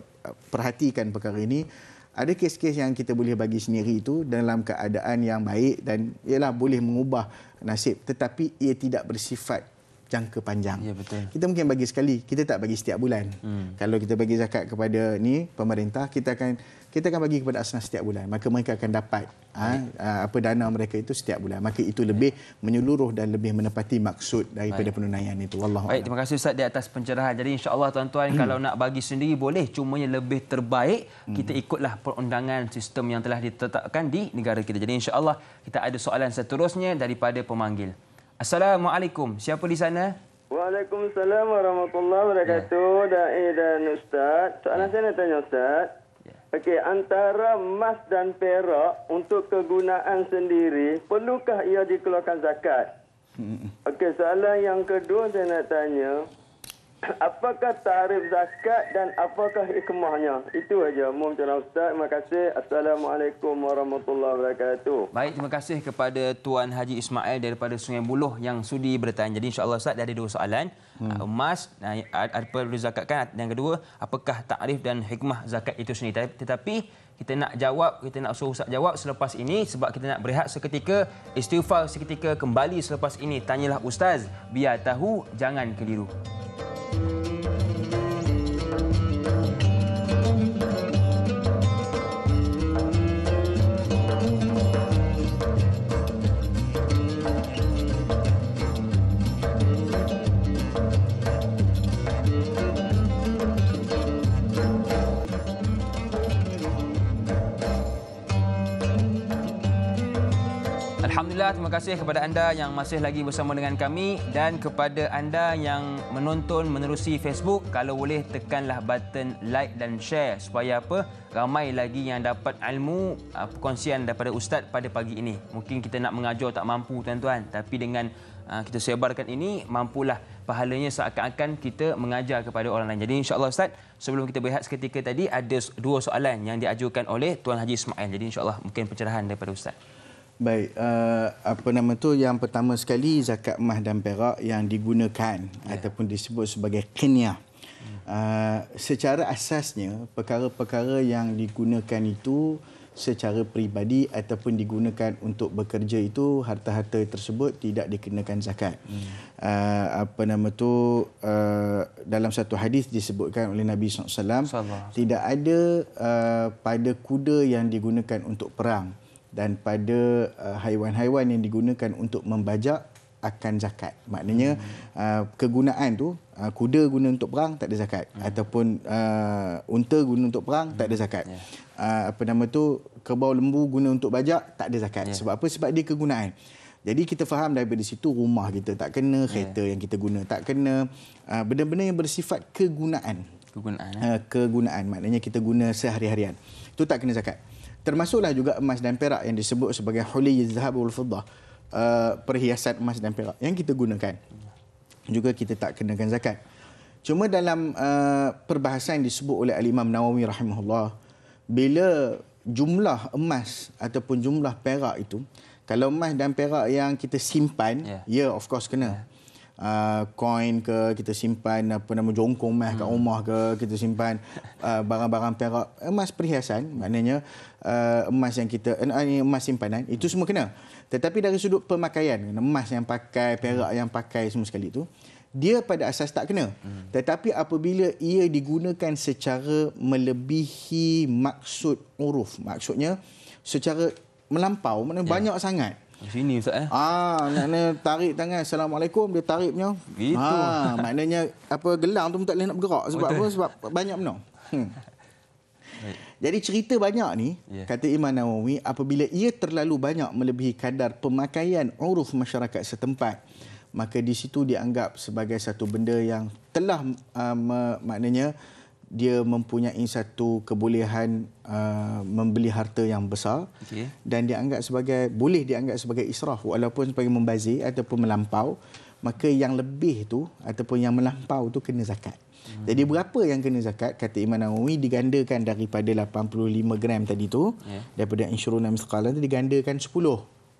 perhatikan perkara ini ada kes-kes yang kita boleh bagi sendiri itu dalam keadaan yang baik dan ialah boleh mengubah nasib tetapi ia tidak bersifat jangka panjang. Ya betul. Kita mungkin bagi sekali, kita tak bagi setiap bulan. Hmm. Kalau kita bagi zakat kepada ni pemerintah, kita akan kita akan bagi kepada asnaf setiap bulan. Maka mereka akan dapat ha, ha apa dana mereka itu setiap bulan. Maka itu lebih menyeluruh dan lebih menepati maksud daripada Baik. penunaian itu. Wallahu Baik, terima kasih Ustaz di atas pencerahan. Jadi insya-Allah tuan-tuan hmm. kalau nak bagi sendiri boleh, Cuma yang lebih terbaik kita hmm. ikutlah perundangan sistem yang telah ditetapkan di negara kita. Jadi insya-Allah kita ada soalan seterusnya daripada pemanggil. Assalamualaikum. Siapa di sana? Waalaikumsalam warahmatullahi wabarakatuh. Ya. Da'i dan Ustaz. Soalan ya. saya nak tanya Ustaz. Ya. Okey, antara emas dan perak untuk kegunaan sendiri, perlukah ia dikeluarkan zakat? Hmm. Okey, soalan yang kedua saya nak tanya, Apakah tarif zakat dan apakah hikmahnya? Itu aja. Mohon tuan ustaz. Terima kasih. Assalamualaikum warahmatullahi wabarakatuh. Baik, terima kasih kepada Tuan Haji Ismail daripada Sungai Buloh yang sudi bertanya. Jadi insya-Allah ustaz ada dua soalan. Hmm. Uh, emas apa perlu zakatkan Yang kedua, apakah tarif dan hikmah zakat itu sendiri? Tetapi kita nak jawab, kita nak suruh Ustaz jawab selepas ini sebab kita nak berehat seketika, istighfar seketika kembali selepas ini. Tanyalah Ustaz, biar tahu jangan keliru. Thank you. Alhamdulillah, terima kasih kepada anda yang masih lagi bersama dengan kami dan kepada anda yang menonton menerusi Facebook. Kalau boleh, tekanlah button like dan share supaya apa ramai lagi yang dapat ilmu uh, perkongsian daripada Ustaz pada pagi ini. Mungkin kita nak mengajar tak mampu tuan-tuan, tapi dengan ah, kita sebarkan ini, mampulah pahalanya seakan-akan kita mengajar kepada orang lain. Jadi Insyaallah Ustaz, sebelum kita berehat seketika tadi ada dua soalan yang diajukan oleh Tuan Haji Ismail. Jadi Insyaallah mungkin pencerahan daripada Ustaz. Baik, uh, apa nama tu yang pertama sekali zakat mah dan perak yang digunakan yeah. ataupun disebut sebagai kenyah. Uh, secara asasnya perkara-perkara yang digunakan itu secara peribadi ataupun digunakan untuk bekerja itu harta-harta tersebut tidak dikenakan zakat. Hmm. Uh, apa nama tu uh, dalam satu hadis disebutkan oleh Nabi SAW Salah. tidak ada uh, pada kuda yang digunakan untuk perang hmm dan pada uh, haiwan-haiwan yang digunakan untuk membajak akan zakat. Maknanya hmm. uh, kegunaan tu uh, kuda guna untuk perang tak ada zakat hmm. ataupun uh, unta guna untuk perang hmm. tak ada hmm. zakat. Yeah. Uh, apa nama tu kerbau lembu guna untuk bajak tak ada zakat. Yeah. Sebab apa? Sebab dia kegunaan. Jadi kita faham daripada situ rumah kita tak kena, ya. kereta yeah. yang kita guna tak kena uh, benda-benda yang bersifat kegunaan. Kegunaan. Eh? Uh, kegunaan. Maknanya kita guna sehari-harian. Itu tak kena zakat. Hmm termasuklah juga emas dan perak yang disebut sebagai huli zahabul fiddah uh, perhiasan emas dan perak yang kita gunakan juga kita tak kenakan zakat cuma dalam uh, perbahasan yang disebut oleh al-imam Nawawi rahimahullah bila jumlah emas ataupun jumlah perak itu kalau emas dan perak yang kita simpan yeah. ya of course kena yeah uh, coin ke kita simpan apa nama jongkong meh kat hmm. rumah ke kita simpan uh, barang-barang perak emas perhiasan maknanya uh, emas yang kita uh, emas simpanan itu semua kena tetapi dari sudut pemakaian emas yang pakai perak hmm. yang pakai semua sekali itu dia pada asas tak kena hmm. tetapi apabila ia digunakan secara melebihi maksud uruf maksudnya secara melampau mana yeah. banyak sangat sini ustaz eh. Ah nak ni tarik tangan assalamualaikum dia tarik punya. Itu. Ha ah, maknanya apa gelang tu pun tak boleh nak bergerak sebab Betul. apa sebab banyak benda. Hmm. Jadi cerita banyak ni yeah. kata Imam Nawawi apabila ia terlalu banyak melebihi kadar pemakaian uruf masyarakat setempat maka di situ dianggap sebagai satu benda yang telah uh, maknanya uh, dia mempunyai satu kebolehan uh, membeli harta yang besar okay. dan dianggap sebagai boleh dianggap sebagai israf walaupun sebagai membazir ataupun melampau maka yang lebih tu ataupun yang melampau tu kena zakat. Hmm. Jadi berapa yang kena zakat kata Imam Nawawi digandakan daripada 85 gram tadi tu yeah. daripada insyuruna misqalan tu digandakan 10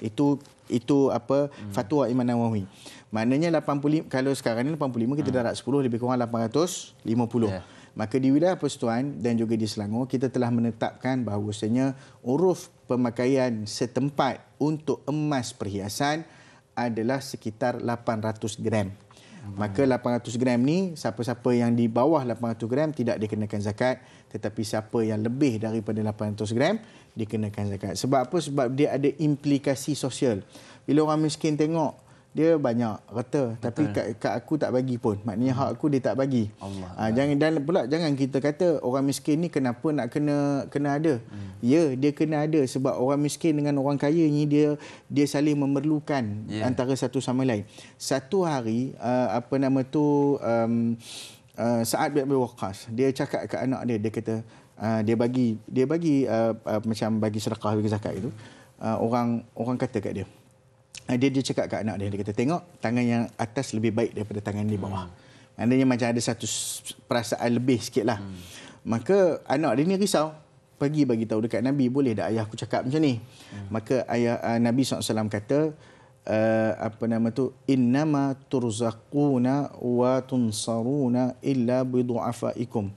itu itu apa hmm. fatwa Imam Nawawi. Maknanya 85 kalau sekarang ni 85 kita hmm. darab 10 lebih kurang 850. Yeah maka di wilayah Persetuan dan juga di Selangor kita telah menetapkan bahawasanya uruf pemakaian setempat untuk emas perhiasan adalah sekitar 800 gram. Hmm. Maka 800 gram ni siapa-siapa yang di bawah 800 gram tidak dikenakan zakat tetapi siapa yang lebih daripada 800 gram dikenakan zakat. Sebab apa? Sebab dia ada implikasi sosial. Bila orang miskin tengok dia banyak rata tapi kat, kat aku tak bagi pun maknanya hmm. hak aku dia tak bagi Allah. Ha, jangan dan pula jangan kita kata orang miskin ni kenapa nak kena kena ada hmm. ya dia kena ada sebab orang miskin dengan orang kaya ni dia dia saling memerlukan yeah. antara satu sama lain satu hari uh, apa nama tu um, uh, ah, saat bin waqas dia cakap ke anak dia dia kata uh, dia bagi dia bagi uh, uh, macam bagi sedekah bagi zakat itu uh, orang orang kata kat dia Eh, dia dia cakap kat anak dia dia kata tengok tangan yang atas lebih baik daripada tangan di bawah. Hmm. Maknanya macam ada satu perasaan lebih sikitlah. Hmm. Maka anak dia ni risau pergi bagi tahu dekat Nabi boleh tak ayah aku cakap macam ni. Hmm. Maka ayah uh, Nabi SAW kata uh, apa nama tu innama turzaquna wa tunsaruna illa bi du'afaikum.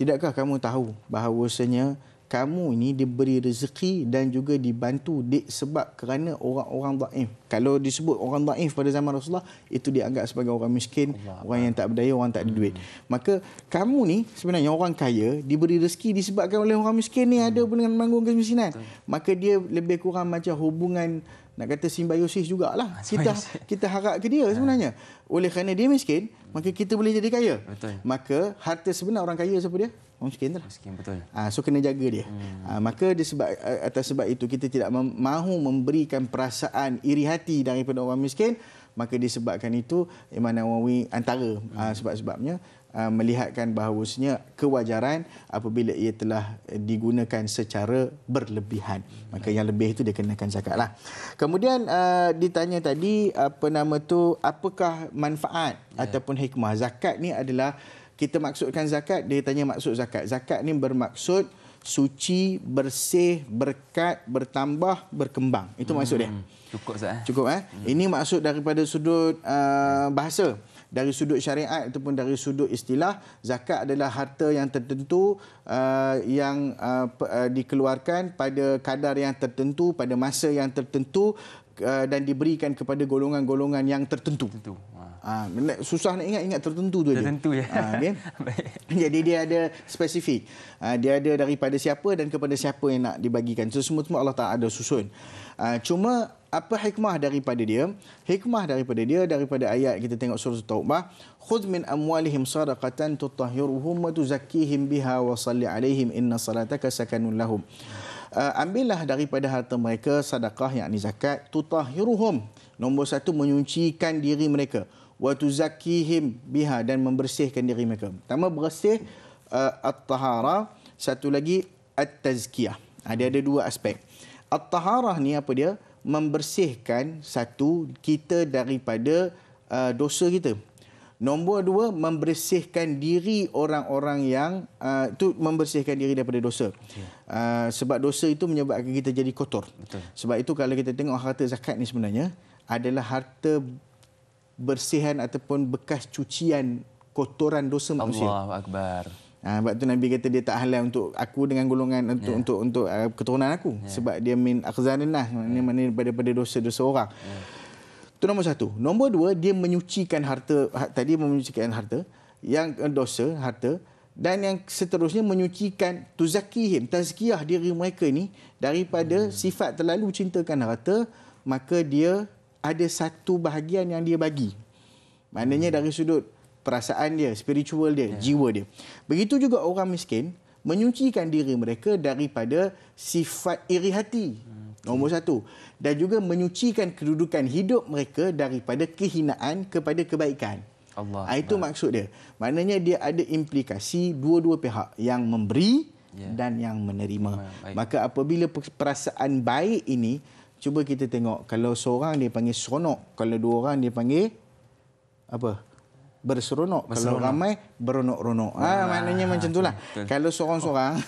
Tidakkah kamu tahu bahawasanya kamu ini diberi rezeki dan juga dibantu di sebab kerana orang-orang daif. Kalau disebut orang daif pada zaman Rasulullah, itu dianggap sebagai orang miskin, Allah orang yang tak berdaya, orang tak ada duit. Hmm. Maka kamu ni sebenarnya orang kaya diberi rezeki disebabkan oleh orang miskin ni hmm. ada pun dengan menanggung kemiskinan. Maka dia lebih kurang macam hubungan nak kata simbiosis jugalah. Ah, kita kita harap ke dia ah. sebenarnya. Oleh kerana dia miskin, maka kita boleh jadi kaya. Betul. Maka harta sebenar orang kaya siapa dia? Orang miskin lah. Miskin, betul. Ah, so kena jaga dia. Hmm. Ah, maka disebab, atas sebab itu kita tidak mahu memberikan perasaan iri hati daripada orang miskin, maka disebabkan itu Iman Nawawi antara ah, sebab-sebabnya Uh, melihatkan bahawasanya kewajaran apabila ia telah eh, digunakan secara berlebihan. Maka yang lebih itu dia kenakan zakat lah. Kemudian uh, ditanya tadi apa nama tu apakah manfaat yeah. ataupun hikmah zakat ni adalah kita maksudkan zakat dia tanya maksud zakat. Zakat ni bermaksud suci, bersih, berkat, bertambah, berkembang. Itu hmm. maksud dia. Hmm, cukup sah. Cukup eh. Hmm. Ini maksud daripada sudut uh, bahasa dari sudut syariat ataupun dari sudut istilah zakat adalah harta yang tertentu uh, yang uh, uh, dikeluarkan pada kadar yang tertentu pada masa yang tertentu uh, dan diberikan kepada golongan-golongan yang tertentu. tertentu. Ha, ha susah nak ingat ingat tertentu tu tertentu Tertentu ya. Ha, kan? Jadi dia ada spesifik. Ha, dia ada daripada siapa dan kepada siapa yang nak dibagikan. So, semua semua Allah tak ada susun. Ha, cuma apa hikmah daripada dia? Hikmah daripada dia daripada ayat kita tengok surah Taubah, khudh min amwalihim sadaqatan tutahhiruhum wa tuzakkihim biha wa salli alaihim inna salataka sakanun lahum. Uh, ambillah daripada harta mereka sadaqah yakni zakat tutahhiruhum. Nombor satu, menyucikan diri mereka. Wa tuzakkihim biha dan membersihkan diri mereka. Pertama bersih uh, at-tahara, satu lagi at-tazkiyah. Ada ada dua aspek. At-taharah ni apa dia? membersihkan satu kita daripada uh, dosa kita. Nombor dua, membersihkan diri orang-orang yang uh, itu membersihkan diri daripada dosa. Uh, sebab dosa itu menyebabkan kita jadi kotor. Betul. Sebab itu kalau kita tengok harta zakat ini sebenarnya adalah harta bersihan ataupun bekas cucian kotoran dosa manusia. Allah Akbar. Ah ha, waktu Nabi kata dia tak halal untuk aku dengan golongan untuk yeah. untuk untuk uh, keturunan aku yeah. sebab dia min akhzanillah ya. maknanya yeah. mana daripada dosa-dosa orang. Itu ya. yeah. nombor satu. Nombor dua, dia menyucikan harta ha, tadi menyucikan harta yang eh, dosa harta dan yang seterusnya menyucikan tuzakihim tazkiyah diri mereka ini daripada yeah. Hmm. sifat terlalu cintakan harta maka dia ada satu bahagian yang dia bagi. Maknanya yeah. Hmm. dari sudut perasaan dia, spiritual dia, yeah. jiwa dia. Begitu juga orang miskin menyucikan diri mereka daripada sifat iri hati. Okay. Hmm, Nombor satu. Dan juga menyucikan kedudukan hidup mereka daripada kehinaan kepada kebaikan. Allah. Ha, itu maksud dia. Maknanya dia ada implikasi dua-dua pihak yang memberi yeah. dan yang menerima. Ya, baik. Maka apabila perasaan baik ini cuba kita tengok kalau seorang dia panggil seronok, kalau dua orang dia panggil apa? berseronok. Berseronok. Kalau ramai beronok-ronok. Ah ha, maknanya macam itulah. Kalau seorang-seorang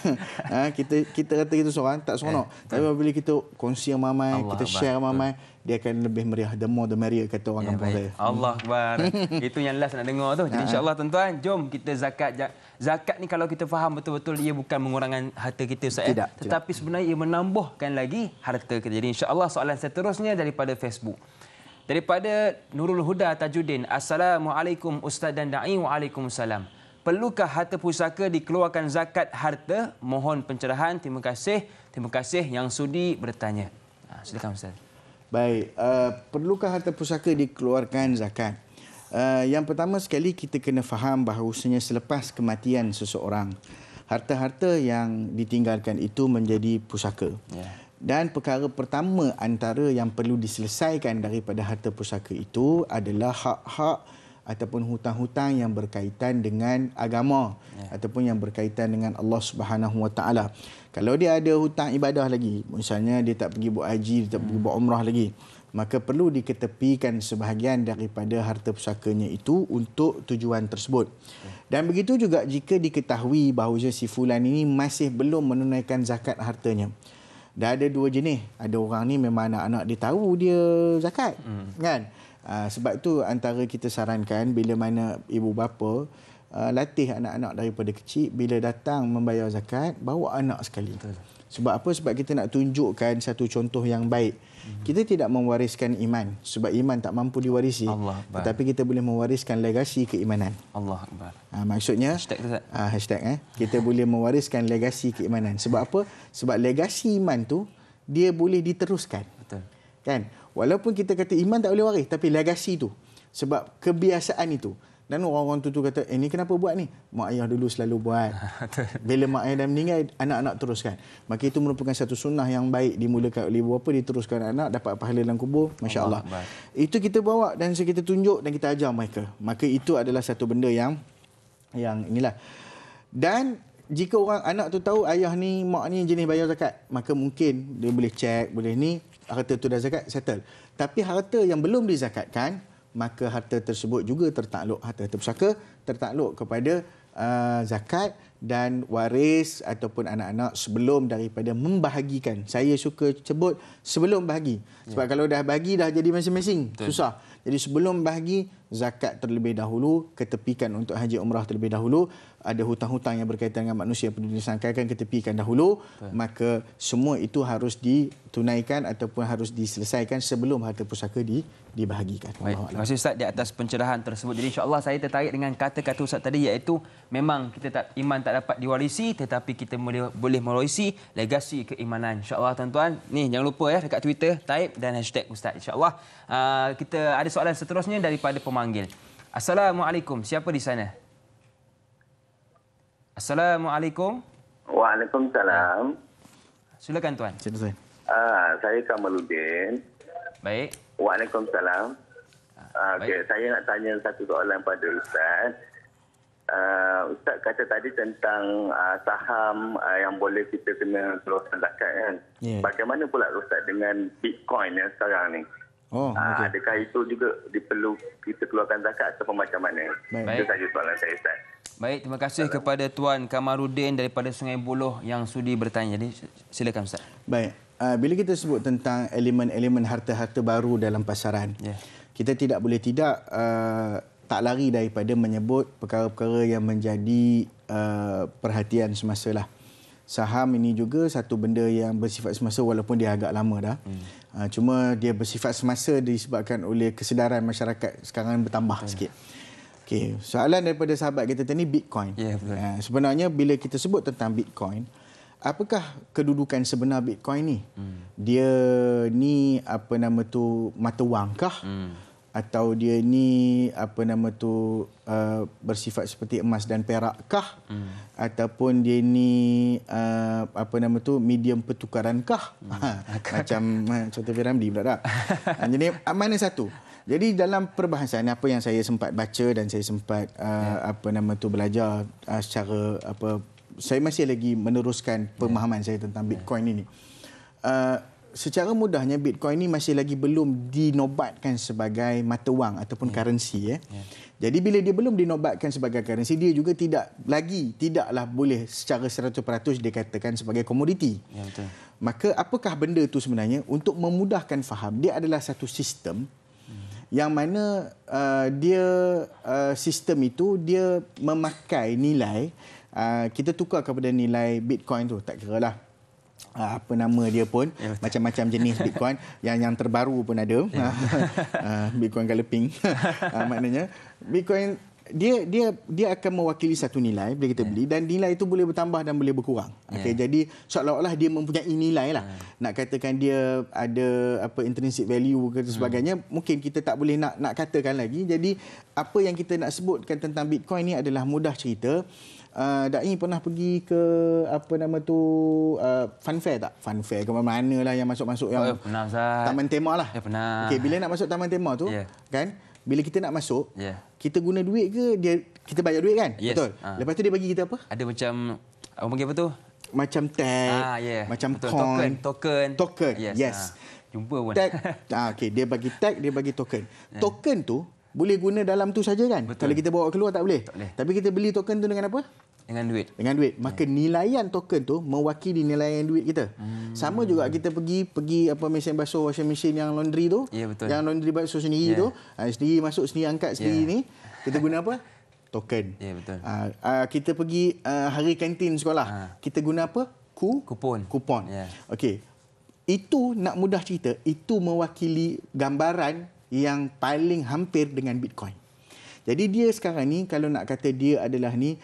ha, kita kita kata kita seorang tak seronok. Eh, Tapi bila kita kongsi yang ramai, Allah kita share sama ramai, dia akan lebih meriah the more the merrier kata orang ya, kampung saya. Allah Akbar. Hmm. Itu yang last nak dengar tu. Jadi ah, ah. insya-Allah tuan-tuan, jom kita zakat Zakat ni kalau kita faham betul-betul ia bukan mengurangkan harta kita Ustaz. Eh. Tidak, Tetapi sebenarnya ia menambahkan lagi harta kita. Jadi Insyaallah soalan seterusnya daripada Facebook. Daripada Nurul Huda Tajuddin, Assalamualaikum Ustaz dan Da'i, Waalaikumsalam. Perlukah harta pusaka dikeluarkan zakat harta? Mohon pencerahan. Terima kasih. Terima kasih yang sudi bertanya. Ha, silakan Ustaz. Baik. Uh, perlukah harta pusaka dikeluarkan zakat? Uh, yang pertama sekali kita kena faham bahawasanya selepas kematian seseorang, harta-harta yang ditinggalkan itu menjadi pusaka. Yeah. Dan perkara pertama antara yang perlu diselesaikan daripada harta pusaka itu adalah hak-hak ataupun hutang-hutang yang berkaitan dengan agama yeah. ataupun yang berkaitan dengan Allah Subhanahu Wa Taala. Kalau dia ada hutang ibadah lagi, misalnya dia tak pergi buat haji, dia tak hmm. pergi buat umrah lagi, maka perlu diketepikan sebahagian daripada harta pusakanya itu untuk tujuan tersebut. Ya. Dan begitu juga jika diketahui bahawa si fulan ini masih belum menunaikan zakat hartanya dah ada dua jenis ada orang ni memang anak-anak dia tahu dia zakat hmm. kan uh, sebab tu antara kita sarankan bila mana ibu bapa uh, latih anak-anak daripada kecil bila datang membayar zakat bawa anak sekali Betul. sebab apa sebab kita nak tunjukkan satu contoh yang baik Mhm. kita tidak mewariskan iman sebab iman tak mampu diwarisi Allah tetapi kita boleh mewariskan legasi keimanan Allah akbar ha, maksudnya hashtag tu ha, hashtag eh kita boleh mewariskan legasi keimanan sebab apa sebab legasi iman tu dia boleh diteruskan betul kan walaupun kita kata iman tak boleh waris tapi legasi tu sebab kebiasaan itu dan orang-orang tu tu kata eh ni kenapa buat ni mak ayah dulu selalu buat bila mak ayah dah meninggal anak-anak teruskan maka itu merupakan satu sunnah yang baik dimulakan oleh ibu bapa diteruskan anak dapat pahala dalam kubur masya-Allah itu kita bawa dan kita tunjuk dan kita ajar mereka maka itu adalah satu benda yang yang inilah dan jika orang anak tu tahu ayah ni mak ni jenis bayar zakat maka mungkin dia boleh cek boleh ni harta tu dah zakat settle tapi harta yang belum dizakatkan maka harta tersebut juga tertakluk harta-harta pusaka tertakluk kepada uh, zakat dan waris ataupun anak-anak sebelum daripada membahagikan. Saya suka sebut sebelum bahagi. Sebab ya. kalau dah bahagi dah jadi masing-masing. Susah. Jadi sebelum bahagi zakat terlebih dahulu, ketepikan untuk haji umrah terlebih dahulu, ada hutang-hutang yang berkaitan dengan manusia yang perlu disangkaikan, ketepikan dahulu, Betul. maka semua itu harus ditunaikan ataupun harus diselesaikan sebelum harta pusaka di, dibahagikan. Baik. Terima kasih Ustaz di atas pencerahan tersebut. Jadi insyaAllah saya tertarik dengan kata-kata Ustaz tadi iaitu memang kita tak iman tak dapat diwarisi tetapi kita boleh, boleh mewarisi legasi keimanan. InsyaAllah tuan-tuan, ni jangan lupa ya dekat Twitter, type dan hashtag Ustaz. InsyaAllah uh, kita ada soalan seterusnya daripada pemanggil. Assalamualaikum, siapa di sana? Assalamualaikum. Waalaikumsalam. Silakan tuan. Cik Nusain. Ah, saya Kamaluddin. Baik. Waalaikumsalam. Ah, uh, okey, saya nak tanya satu soalan pada ustaz. Uh, ustaz kata tadi tentang uh, saham uh, yang boleh kita kena terus zakat kan. Yeah. Bagaimana pula ustaz dengan Bitcoin yang sekarang ni? Oh, ah, okay. adakah itu juga diperlu kita keluarkan zakat atau macam mana? Baik. Itu saja soalan saya Ustaz. Baik, terima kasih kepada Tuan Kamarudin daripada Sungai Buloh yang sudi bertanya. Jadi silakan Ustaz. Baik. Ah, bila kita sebut tentang elemen-elemen harta-harta baru dalam pasaran, yeah. kita tidak boleh tidak uh, tak lari daripada menyebut perkara-perkara yang menjadi uh, perhatian semasa lah. Saham ini juga satu benda yang bersifat semasa walaupun dia agak lama dah. Mm. Ah, cuma dia bersifat semasa disebabkan oleh kesedaran masyarakat sekarang bertambah betul. sikit. Okey, soalan daripada sahabat kita tadi Bitcoin. Ya, ah, sebenarnya bila kita sebut tentang Bitcoin, apakah kedudukan sebenar Bitcoin ni? Hmm. Dia ni apa nama tu mata wang kah? Hmm atau dia ni apa nama tu uh, bersifat seperti emas dan perak kah hmm. ataupun dia ni uh, apa nama tu medium pertukaran kah hmm. Ha, macam ha, contoh firam di tak jadi ah, mana satu jadi dalam perbahasan apa yang saya sempat baca dan saya sempat uh, yeah. apa nama tu belajar uh, secara apa saya masih lagi meneruskan ya. pemahaman yeah. saya tentang ya. bitcoin yeah. ini uh, secara mudahnya Bitcoin ini masih lagi belum dinobatkan sebagai mata wang ataupun yeah. currency. Eh. Ya. Yeah. Jadi bila dia belum dinobatkan sebagai currency, dia juga tidak lagi tidaklah boleh secara 100% dikatakan sebagai komoditi. Yeah, ya, Maka apakah benda itu sebenarnya? Untuk memudahkan faham, dia adalah satu sistem hmm. yang mana uh, dia uh, sistem itu dia memakai nilai uh, kita tukar kepada nilai bitcoin tu tak kira lah Ah, apa nama dia pun ya, macam-macam jenis bitcoin yang yang terbaru pun ada ya. Ah, ah, bitcoin color pink maknanya bitcoin dia dia dia akan mewakili satu nilai bila kita ya. beli dan nilai itu boleh bertambah dan boleh berkurang. Yeah. Okey jadi seolah-olah dia mempunyai nilai lah. Yeah. Nak katakan dia ada apa intrinsic value ke hmm. sebagainya, mm. mungkin kita tak boleh nak nak katakan lagi. Jadi apa yang kita nak sebutkan tentang Bitcoin ni adalah mudah cerita uh, Ah, Da'i pernah pergi ke apa nama tu uh, fun fair tak? Fun fair ke mana-mana lah yang masuk-masuk yang oh, eh, pernah, Ustaz. taman tema lah. Ya, pernah. Okay, bila nak masuk taman tema tu, yeah. kan? Bila kita nak masuk, yeah. kita guna duit ke dia kita bayar duit kan? Yes. Betul. Ha. Lepas tu dia bagi kita apa? Ada macam apa panggil apa tu? Macam tag, ha, yeah. macam Betul. coin. Token. Token. token. Yes. yes. Ha. Jumpa pun. Tag. ha, okay. Dia bagi tag, dia bagi token. Yeah. Token tu boleh guna dalam tu saja kan? Betul. Kalau kita bawa keluar tak boleh. tak boleh. Tapi kita beli token tu dengan apa? dengan duit. Dengan duit. Maka hmm. nilaian token tu mewakili nilaian duit kita. Hmm. Sama juga kita pergi pergi apa mesin basuh washing machine yang laundry tu. Ya, betul. Yang laundry basuh sendiri yeah. tu, ha, sendiri masuk sendiri angkat ya. sendiri yeah. ni, kita guna apa? token. Ya yeah, betul. Ha, kita pergi hari kantin sekolah. Ha. Kita guna apa? Ku kupon. Kupon. Yeah. Okey. Itu nak mudah cerita, itu mewakili gambaran yang paling hampir dengan Bitcoin. Jadi dia sekarang ni kalau nak kata dia adalah ni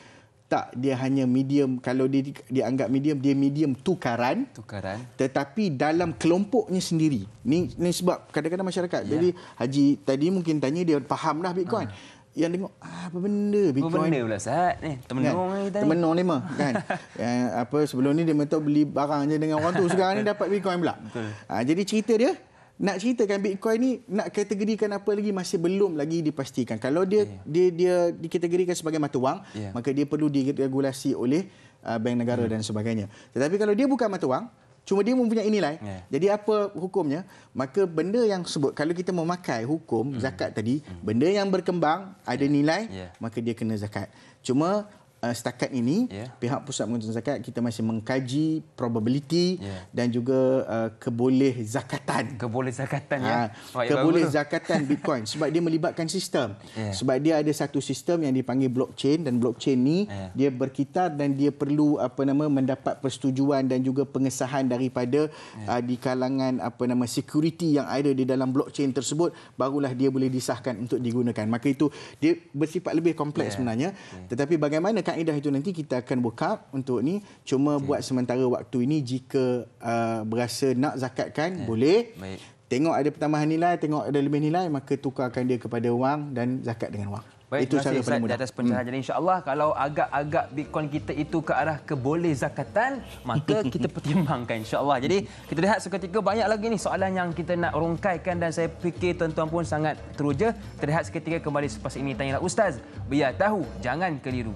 tak dia hanya medium kalau dia dianggap medium dia medium tukaran tukaran tetapi dalam kelompoknya sendiri ni ni sebab kadang-kadang masyarakat yeah. jadi haji tadi mungkin tanya dia faham dah bitcoin uh yang tengok ah, apa benda bitcoin apa benda pula sat ni eh, temenung kan? ni tadi temenung ni mah kan yang eh, apa sebelum ni dia mentau beli barang je dengan orang tu sekarang ni dapat bitcoin pula betul ah, jadi cerita dia nak ceritakan Bitcoin ni nak kategorikan apa lagi masih belum lagi dipastikan. Kalau dia yeah. Ya. dia dia dikategorikan sebagai mata wang, yeah. maka dia perlu diregulasi oleh uh, bank negara yeah. dan sebagainya. Tetapi kalau dia bukan mata wang, cuma dia mempunyai nilai. Yeah. Jadi apa hukumnya? Maka benda yang sebut kalau kita memakai hukum mm. zakat tadi, mm. benda yang berkembang ada yeah. nilai, yeah. maka dia kena zakat. Cuma uh, setakat ini yeah. pihak pusat pengurusan zakat kita masih mengkaji probability yeah. dan juga uh, keboleh zakatan keboleh zakatan ya ah, Wah, keboleh zakatan bitcoin sebab dia melibatkan sistem yeah. sebab dia ada satu sistem yang dipanggil blockchain dan blockchain ni yeah. dia berkitar dan dia perlu apa nama mendapat persetujuan dan juga pengesahan daripada yeah. uh, di kalangan apa nama security yang ada di dalam blockchain tersebut barulah dia boleh disahkan untuk digunakan maka itu dia bersifat lebih kompleks yeah. sebenarnya okay. Ya. tetapi bagaimana kaedah itu nanti kita akan buka untuk ni cuma okay. buat sementara waktu ini jika uh, berasa nak zakatkan okay. Eh, boleh Baik. tengok ada pertambahan nilai tengok ada lebih nilai maka tukarkan dia kepada wang dan zakat dengan wang Baik, itu cara paling mudah. atas pencerahan. Hmm. insya-Allah kalau agak-agak Bitcoin kita itu ke arah keboleh zakatan, maka kita pertimbangkan insya-Allah. Jadi kita lihat seketika banyak lagi ni soalan yang kita nak rungkaikan dan saya fikir tuan-tuan pun sangat teruja. Terlihat seketika kembali selepas ini tanyalah ustaz. Biar tahu jangan keliru.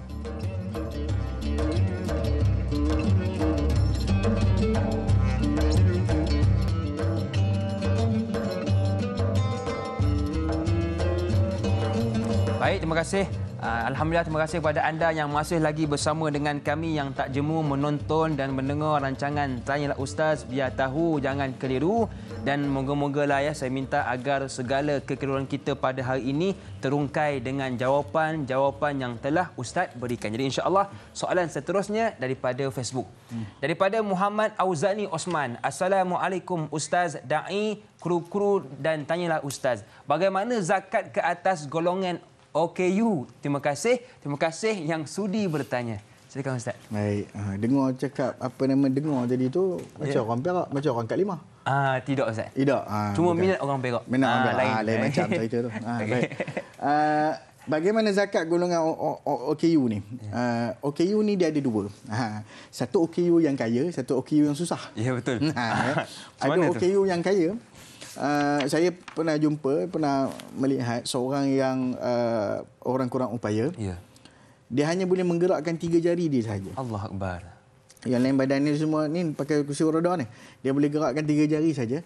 Baik, terima kasih. Ah, Alhamdulillah, terima kasih kepada anda yang masih lagi bersama dengan kami yang tak jemu menonton dan mendengar rancangan Tanyalah Ustaz, biar tahu jangan keliru. Dan moga-moga lah ya, saya minta agar segala kekeliruan kita pada hari ini terungkai dengan jawapan-jawapan yang telah Ustaz berikan. Jadi insyaAllah soalan seterusnya daripada Facebook. Daripada Muhammad Auzani Osman. Assalamualaikum Ustaz Da'i, kru-kru dan tanyalah Ustaz. Bagaimana zakat ke atas golongan OKU. Terima kasih. Terima kasih yang sudi bertanya. Silakan Ustaz. Baik. Ha, dengar cakap apa nama dengar jadi tu macam yeah. orang Perak, macam orang Kak Limah. Ah, tidak Ustaz. Tidak. Ha, Cuma bukan. minat orang Perak. Minat orang ha, Perak. Lain, ha, lain macam cerita tu. Ha, okay. baik. Ha, bagaimana zakat golongan OKU ni? Yeah. Ya. OKU ni dia ada dua. Ha, satu OKU yang kaya, satu OKU yang susah. Ya, yeah, betul. Ha, ha. ada OKU tu? yang kaya, Ah, saya pernah jumpa, pernah melihat seorang yang uh, orang kurang upaya. Ya. Dia hanya boleh menggerakkan tiga jari dia saja. Allah Akbar. Yang lain badan ni semua ni pakai kursi roda ni. Dia boleh gerakkan tiga jari saja.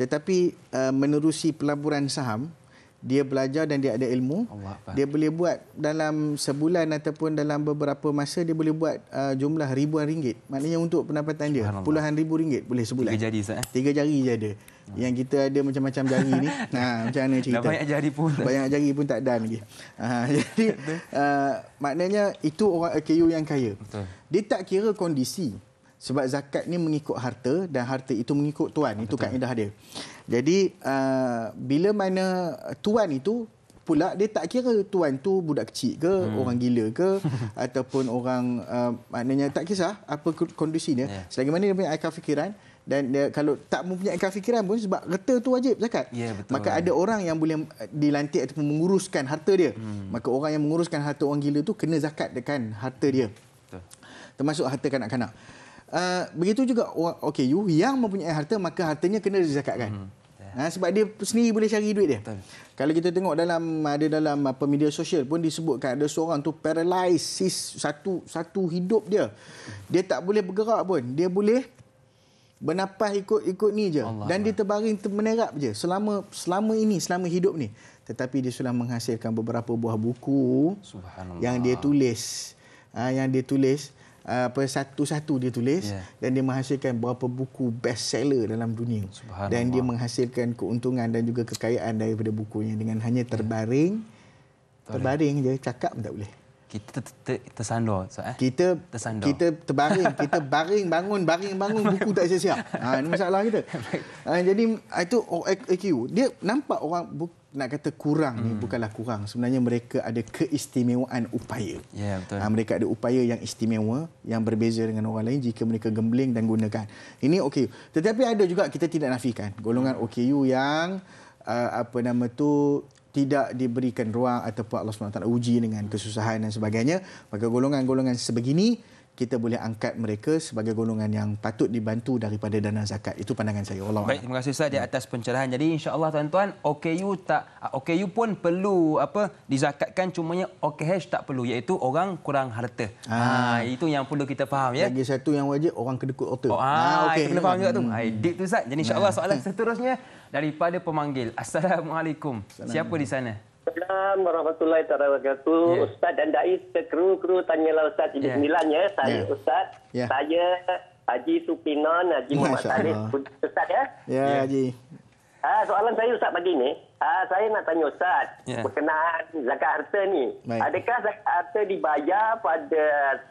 Tetapi uh, menerusi pelaburan saham, dia belajar dan dia ada ilmu. Allah dia boleh buat dalam sebulan ataupun dalam beberapa masa, dia boleh buat uh, jumlah ribuan ringgit. Maknanya untuk pendapatan dia, puluhan ribu ringgit boleh sebulan. Tiga jari saja. Eh? Tiga jari je yang kita ada macam-macam jari ni. Ha, macam mana cerita? Dah banyak jari pun. Banyak jari pun tak dan lagi. Ha, jadi uh, maknanya itu orang AKU eh, yang kaya. Betul. Dia tak kira kondisi. Sebab zakat ni mengikut harta dan harta itu mengikut tuan. Itu kan kaedah dia. Jadi uh, bila mana tuan itu pula dia tak kira tuan tu budak kecil ke hmm. orang gila ke ataupun orang uh, maknanya tak kisah apa kondisinya yeah. selagi mana dia punya akal fikiran dan dia, kalau tak mempunyai akal fikiran pun sebab reta tu wajib zakat. Ya, betul. Maka ada orang yang boleh eh, dilantik ataupun menguruskan harta dia. Hmm. Maka orang yang menguruskan harta orang gila tu kena zakat dekat harta dia. Betul. Termasuk harta kanak-kanak. Uh, begitu juga okay, you yang mempunyai harta maka hartanya kena dizakatkan. Hmm. Ha, sebab dia sendiri boleh cari duit dia. Betul. Kalau kita tengok dalam ada dalam apa media sosial pun disebutkan ada seorang tu paralysis satu satu hidup dia. Dia tak boleh bergerak pun. Dia boleh bernafas ikut-ikut ni je Allah dan dia terbaring menerap je selama selama ini selama hidup ni tetapi dia sudah menghasilkan beberapa buah buku yang dia tulis ha, yang dia tulis ah, apa satu-satu dia tulis yeah. dan dia menghasilkan beberapa buku best seller dalam dunia dan dia menghasilkan keuntungan dan juga kekayaan daripada bukunya dengan hanya terbaring yeah. terbaring je cakap pun tak boleh kita ter, ter, ter, tersandor so, eh? Kita tersandor. Kita terbaring, kita baring bangun, baring bangun buku tak siap-siap. Ha ini masalah kita. Ha, jadi ha, itu OQ. Dia nampak orang nak kata kurang hmm. ni bukanlah kurang. Sebenarnya mereka ada keistimewaan upaya. Ya yeah, betul. Ha, mereka ada upaya yang istimewa yang berbeza dengan orang lain jika mereka gembling dan gunakan. Ini OQ. Tetapi ada juga kita tidak nafikan golongan OKU yang uh, apa nama tu tidak diberikan ruang ataupun Allah SWT uji dengan kesusahan dan sebagainya maka golongan-golongan sebegini kita boleh angkat mereka sebagai golongan yang patut dibantu daripada dana zakat. Itu pandangan saya. Allah Baik, terima kasih Ustaz atas pencerahan. Jadi insya-Allah tuan-tuan, OKU tak ah, OKU pun perlu apa dizakatkan cuma cumanya OKH tak perlu iaitu orang kurang harta. Ha, itu yang perlu kita faham ya. Lagi satu yang wajib orang kedekut auto. Oh, ah, okay. kita kena faham juga tu. Hmm. deep tu Ustaz. Jadi insya-Allah soalan seterusnya daripada pemanggil. Assalamualaikum. Siapa di sana? Assalamualaikum warahmatullahi wabarakatuh. Yeah. Ustaz dan dai sekru kru tanyalah ustaz di yeah. Ya. ya. Saya yeah. ustaz. Yeah. Saya Haji Supinon, Haji Muhammad Salih. Ustaz ya? Ya, yeah, Haji. Ha, soalan saya Ustaz pagi ni, ha, saya nak tanya Ustaz yeah. berkenaan zakat harta ni. Baik. Adakah zakat harta dibayar pada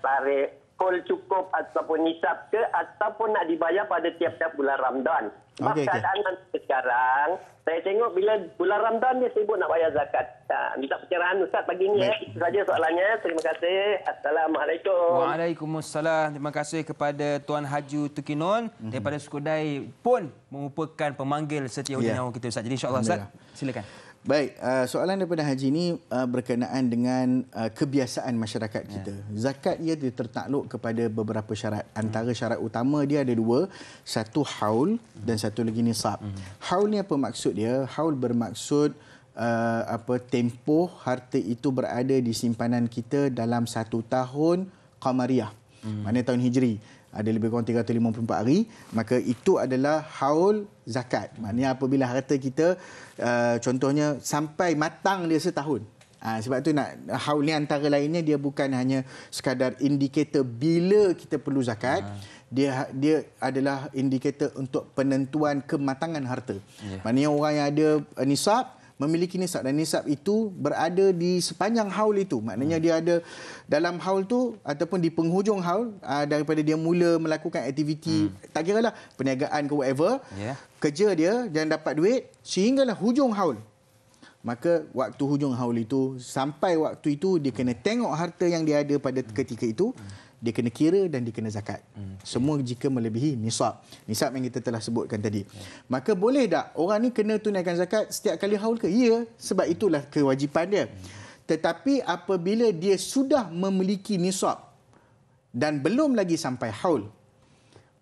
tarikh kol cukup ataupun nisab ke ataupun nak dibayar pada tiap-tiap bulan Ramadan? Sebab okay, keadaan okay. Nanti sekarang, saya tengok bila bulan Ramadan ni sibuk nak bayar zakat. Ha, minta pencerahan Ustaz pagi ni. Ya. Itu saja soalannya. Terima kasih. Assalamualaikum. Waalaikumsalam. Terima kasih kepada Tuan Haji Tukinon mm-hmm. daripada Sukudai pun merupakan pemanggil setiap yeah. kita Ustaz. Jadi insyaAllah Ustaz, silakan. Baik, uh, soalan daripada Haji ini uh, berkenaan dengan uh, kebiasaan masyarakat ya. kita. Yeah. Zakat ia tertakluk kepada beberapa syarat. Antara syarat utama dia ada dua. Satu haul dan satu lagi nisab. Hmm. Haul ni apa maksud dia? Haul bermaksud uh, apa tempoh harta itu berada di simpanan kita dalam satu tahun Qamariah. Hmm. Mana tahun Hijri ada lebih kurang 354 hari maka itu adalah haul zakat maknanya apabila harta kita uh, contohnya sampai matang dia setahun Ha, sebab tu nak haul ni antara lainnya dia bukan hanya sekadar indikator bila kita perlu zakat ha. dia dia adalah indikator untuk penentuan kematangan harta. Ya. Maknanya orang yang ada nisab memiliki nisab dan nisab itu berada di sepanjang haul itu maknanya hmm. dia ada dalam haul tu ataupun di penghujung haul uh, daripada dia mula melakukan aktiviti hmm. tak kira lah perniagaan ke whatever yeah. kerja dia dan dapat duit sehinggalah hujung haul maka waktu hujung haul itu sampai waktu itu dia kena tengok harta yang dia ada pada ketika itu hmm dia kena kira dan dia kena zakat. Hmm. Semua jika melebihi nisab. Nisab yang kita telah sebutkan tadi. Hmm. Maka boleh tak orang ni kena tunaikan zakat setiap kali haul ke? Ya, sebab itulah kewajipan dia. Hmm. Tetapi apabila dia sudah memiliki nisab dan belum lagi sampai haul,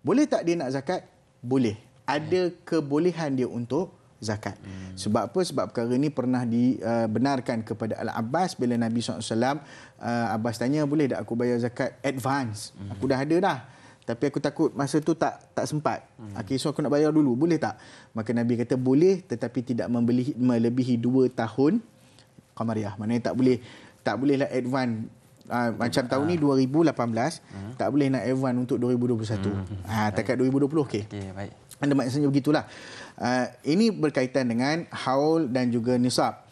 boleh tak dia nak zakat? Boleh. Ada kebolehan dia untuk zakat. Hmm. Sebab apa? Sebab perkara ini pernah dibenarkan uh, kepada Al-Abbas bila Nabi SAW, uh, Abbas tanya, boleh tak aku bayar zakat advance? Hmm. Aku dah ada dah. Tapi aku takut masa tu tak tak sempat. Hmm. Okay, so aku nak bayar dulu. Boleh tak? Maka Nabi kata boleh tetapi tidak membeli, melebihi dua tahun Kamariah Maknanya tak boleh tak bolehlah advance Ha, macam tahun ha. ni 2018 ah. ha. Hmm. tak boleh nak advance untuk 2021. Hmm. Ha, takat 2020 okey. Okey baik. Anda maksudnya begitulah uh, ini berkaitan dengan haul dan juga nisab.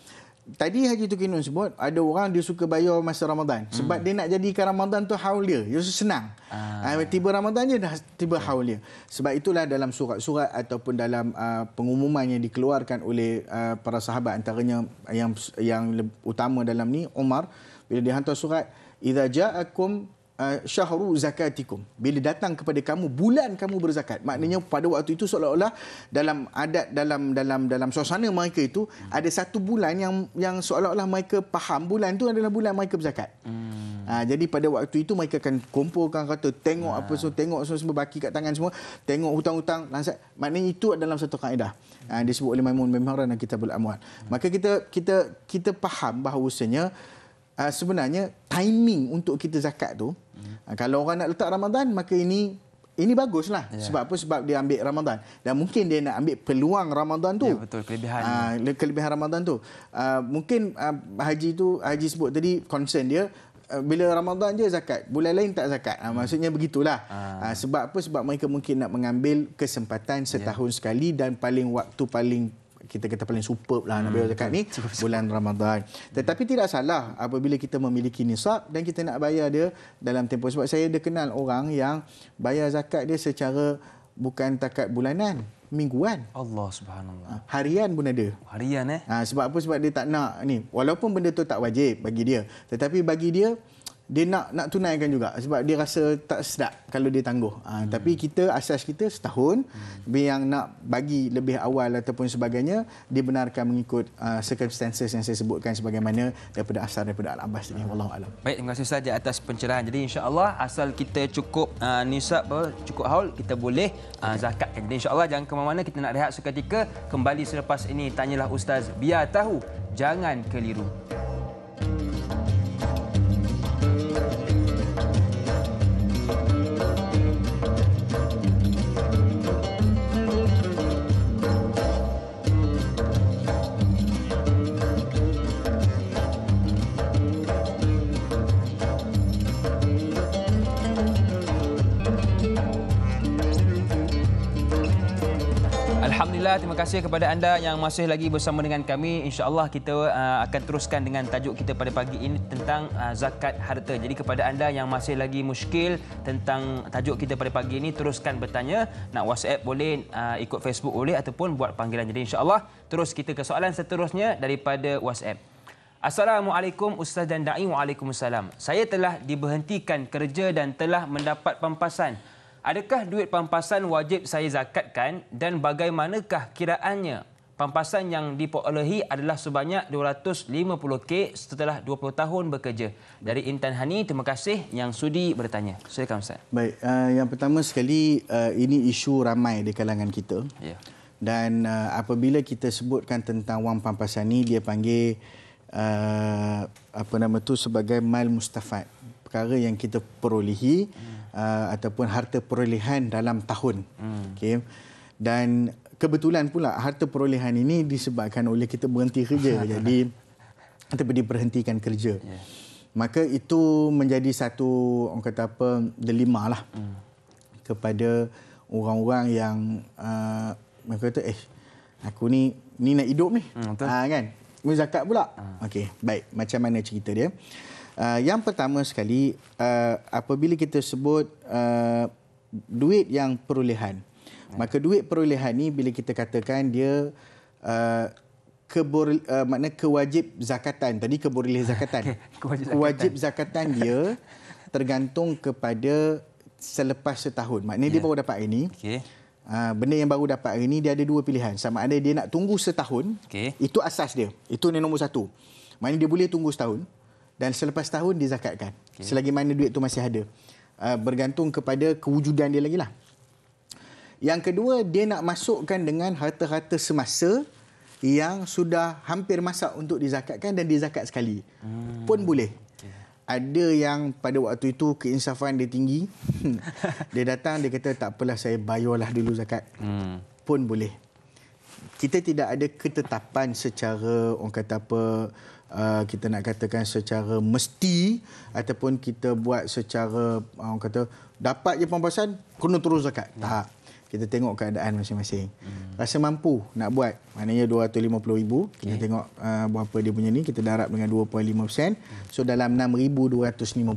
Tadi Haji Tukinun sebut ada orang dia suka bayar masa Ramadan sebab hmm. dia nak jadikan Ramadan tu haul dia. Dia senang. Ah. Uh, tiba Ramadan je dah tiba okay. haul dia. Sebab itulah dalam surat-surat ataupun dalam uh, pengumuman yang dikeluarkan oleh uh, para sahabat antaranya yang yang utama dalam ni Umar bila dia hantar surat idza ja'akum Uh, syahru zakatikum bila datang kepada kamu bulan kamu berzakat maknanya pada waktu itu seolah-olah dalam adat dalam dalam dalam suasana mereka itu hmm. ada satu bulan yang yang seolah-olah mereka faham bulan itu adalah bulan mereka berzakat hmm. ha, jadi pada waktu itu mereka akan kumpulkan kata tengok hmm. apa ah. semua tengok semua, semua baki kat tangan semua tengok hutang-hutang langsat maknanya itu adalah satu kaedah ha, disebut oleh Maimun Memharan dan kita Amwal hmm. maka kita kita kita faham bahawasanya Uh, sebenarnya timing untuk kita zakat tu Hmm. Kalau orang nak letak Ramadan, maka ini ini baguslah. Yeah. Sebab apa? Sebab dia ambil Ramadan. Dan mungkin dia nak ambil peluang Ramadan tu. Ya, yeah, betul. Kelebihan. Uh, kelebihan Ramadan tu. Uh, mungkin uh, Haji tu, Haji sebut tadi, concern dia, bila Ramadan je zakat, bulan lain tak zakat. Ha, maksudnya begitulah. Ah. Ha, sebab apa? Sebab mereka mungkin nak mengambil kesempatan setahun yeah. sekali dan paling waktu paling kita kata paling superb lah hmm. Nabi cakap ni bulan ramadhan. Tetapi tidak salah apabila kita memiliki nisab dan kita nak bayar dia dalam tempoh sebab saya ada kenal orang yang bayar zakat dia secara bukan takat bulanan mingguan. Allah Subhanahu ha, Harian pun ada. Harian eh. Ha, sebab apa sebab dia tak nak ni. Walaupun benda tu tak wajib bagi dia, tetapi bagi dia dia nak nak tunaikan juga sebab dia rasa tak sedap kalau dia tangguh. Ha, hmm. tapi kita asas kita setahun hmm. yang nak bagi lebih awal ataupun sebagainya dia dibenarkan mengikut uh, circumstances yang saya sebutkan sebagaimana daripada asal daripada al-abbas tadi wallahu alam. Baik terima kasih saja atas pencerahan. Jadi insya-Allah asal kita cukup uh, nisab cukup haul kita boleh uh, zakatkan. Jadi insya-Allah jangan kemana mana kita nak rehat seketika kembali selepas ini tanyalah ustaz biar tahu jangan keliru. Alhamdulillah, terima kasih kepada anda yang masih lagi bersama dengan kami. Insya Allah kita uh, akan teruskan dengan tajuk kita pada pagi ini tentang uh, zakat harta. Jadi kepada anda yang masih lagi muskil tentang tajuk kita pada pagi ini, teruskan bertanya. Nak WhatsApp boleh, uh, ikut Facebook boleh ataupun buat panggilan. Jadi Insya Allah terus kita ke soalan seterusnya daripada WhatsApp. Assalamualaikum Ustaz dan Da'i. Waalaikumsalam. Saya telah diberhentikan kerja dan telah mendapat pampasan. Adakah duit pampasan wajib saya zakatkan dan bagaimanakah kiraannya? Pampasan yang diperolehi adalah sebanyak 250K setelah 20 tahun bekerja. Dari Intan Hani, terima kasih yang sudi bertanya. Silakan Ustaz. Baik, uh, yang pertama sekali uh, ini isu ramai di kalangan kita. Ya. Dan uh, apabila kita sebutkan tentang wang pampasan ini, dia panggil uh, apa nama tu sebagai mal mustafat. Perkara yang kita perolehi hmm uh, ataupun harta perolehan dalam tahun. Hmm. Okay. Dan kebetulan pula harta perolehan ini disebabkan oleh kita berhenti kerja. jadi kita diperhentikan kerja. Yeah. Maka itu menjadi satu orang kata apa delima lah hmm. kepada orang-orang yang uh, mereka kata eh aku ni ni nak hidup ni. Hmm, ha, kan? Mu zakat pula. Hmm. Okey, baik. Macam mana cerita dia? Ah, yang pertama sekali uh, apabila kita sebut uh, duit yang perolehan ya. maka duit perolehan ini bila kita katakan dia uh, kebur uh, makna kewajib zakatan tadi keboleh zakatan. zakatan kewajib zakatan dia tergantung kepada selepas setahun maknanya yeah. dia ya. baru dapat ini. okay. uh, benda yang baru dapat ini dia ada dua pilihan sama ada dia nak tunggu setahun okay. itu asas dia itu nombor satu maknanya dia boleh tunggu setahun dan selepas tahun dia zakatkan okay. selagi mana duit tu masih ada uh, bergantung kepada kewujudan dia lagi lah yang kedua dia nak masukkan dengan harta-harta semasa yang sudah hampir masak untuk dizakatkan dan dizakat sekali hmm. pun boleh ada yang pada waktu itu keinsafan dia tinggi. dia datang, dia kata, tak apalah saya bayarlah dulu zakat. Hmm. Pun boleh. Kita tidak ada ketetapan secara, orang kata apa, uh, kita nak katakan secara mesti ataupun kita buat secara uh, orang kata dapat je pembahasan kena terus zakat. Hmm. Tak. Kita tengok keadaan masing-masing. Hmm. Rasa mampu nak buat. Maknanya 250,000 okay. kita tengok uh, berapa dia punya ni kita darab dengan 2.5%. Hmm. So dalam 6250. Hmm.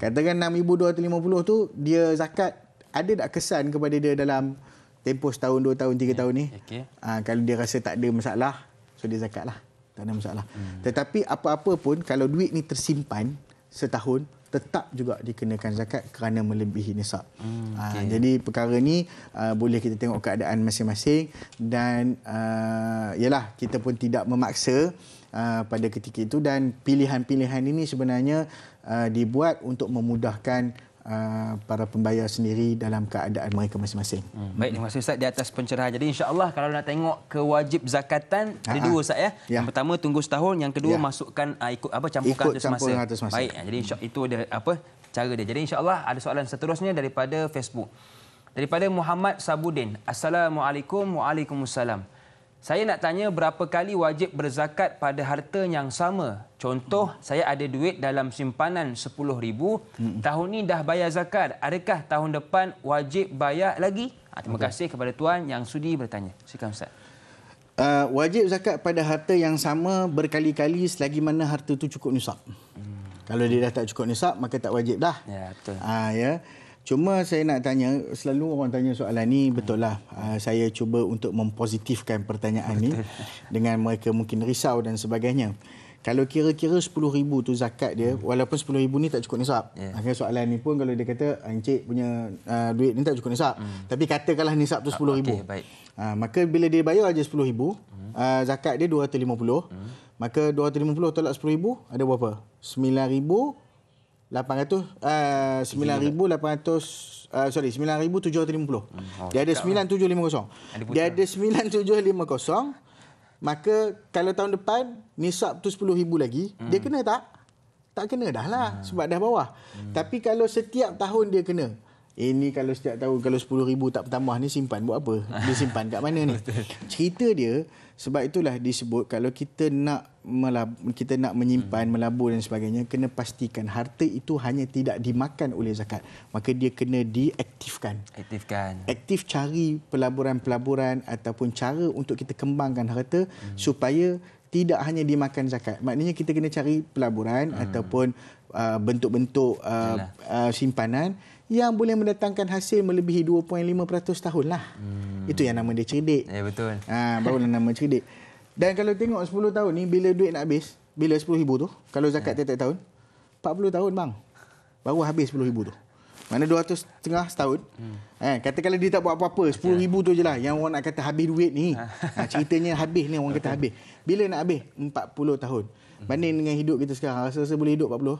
Katakan 6250 tu dia zakat ada tak kesan kepada dia dalam tempoh setahun, dua tahun, tiga okay. tahun ni? Okay. Uh, ah, kalau dia rasa tak ada masalah, so dia zakat lah tak ada masalah. Hmm. Tetapi apa-apa pun kalau duit ni tersimpan setahun tetap juga dikenakan zakat kerana melebihi nisab. Hmm, ah, okay. ha, jadi perkara ni uh, boleh kita tengok keadaan masing-masing dan uh, yalah kita pun tidak memaksa uh, pada ketika itu dan pilihan-pilihan ini sebenarnya uh, dibuat untuk memudahkan uh, para pembayar sendiri dalam keadaan mereka masing-masing. Hmm. Baik, terima kasih Ustaz di atas pencerahan. Jadi insya-Allah kalau nak tengok kewajib zakatan ada dua Ustaz ya. ya. Yang pertama tunggu setahun, yang kedua ya. masukkan uh, ikut apa campurkan ikut atas, campur masa. atas masa. Baik, jadi insya itu ada apa cara dia. Jadi insya-Allah ada soalan seterusnya daripada Facebook. Daripada Muhammad Sabudin. Assalamualaikum. Waalaikumsalam. Saya nak tanya berapa kali wajib berzakat pada harta yang sama? Contoh, hmm. saya ada duit dalam simpanan RM10,000. Hmm. Tahun ini dah bayar zakat. Adakah tahun depan wajib bayar lagi? Ha, terima okay. kasih kepada Tuan yang sudi bertanya. Silakan Ustaz. Uh, wajib zakat pada harta yang sama berkali-kali selagi mana harta itu cukup nisab. Hmm. Kalau dia dah tak cukup nisab, maka tak wajib dah. Ya, betul. Uh, ya. Yeah. Cuma saya nak tanya, selalu orang tanya soalan ini betul lah. Uh, saya cuba untuk mempositifkan pertanyaan betul. ni dengan mereka mungkin risau dan sebagainya. Kalau kira-kira RM10,000 tu zakat dia, hmm. walaupun RM10,000 ni tak cukup nisab. Yeah. soalan ini pun kalau dia kata, ah, Encik punya uh, duit ini tak cukup nisab. Hmm. Tapi katakanlah nisab tu RM10,000. Okay, uh, maka bila dia bayar aje RM10,000, uh, zakat dia RM250. Hmm. Maka RM250 tolak RM10,000, ada berapa? RM9,000 800 uh, 9800 uh, sorry 9750. Hmm. Oh, dia ada 9750. Lah. Ada dia ada 9750. Maka kalau tahun depan nisab tu 10000 lagi, hmm. dia kena tak? Tak kena dah lah hmm. sebab dah bawah. Hmm. Tapi kalau setiap tahun dia kena. Ini kalau setiap tahun kalau 10000 tak bertambah ni simpan buat apa? Dia simpan kat mana ni? Cerita dia sebab itulah disebut kalau kita nak melab, kita nak menyimpan, hmm. melabur dan sebagainya, kena pastikan harta itu hanya tidak dimakan oleh zakat. Maka dia kena diaktifkan. Aktifkan. Aktif cari pelaburan-pelaburan ataupun cara untuk kita kembangkan harta hmm. supaya tidak hanya dimakan zakat. Maknanya kita kena cari pelaburan hmm. ataupun uh, bentuk-bentuk uh, uh, simpanan yang boleh mendatangkan hasil melebihi 2.5% tahun lah. Hmm. Itu yang nama dia cerdik. Ya, betul. Ha, barulah nama cerdik. Dan kalau tengok 10 tahun ni bila duit nak habis, bila ribu tu, kalau zakat yeah. tiap-tiap tahun, 40 tahun bang. Baru habis ribu tu. Mana 200 setengah setahun. Hmm. Eh, kata kalau dia tak buat apa-apa, 10000 ya. ribu tu je lah. Yang orang nak kata habis duit ni. ha, ceritanya habis ni orang kata habis. Bila nak habis? 40 tahun. Hmm. Banding dengan hidup kita sekarang, rasa-rasa boleh hidup 40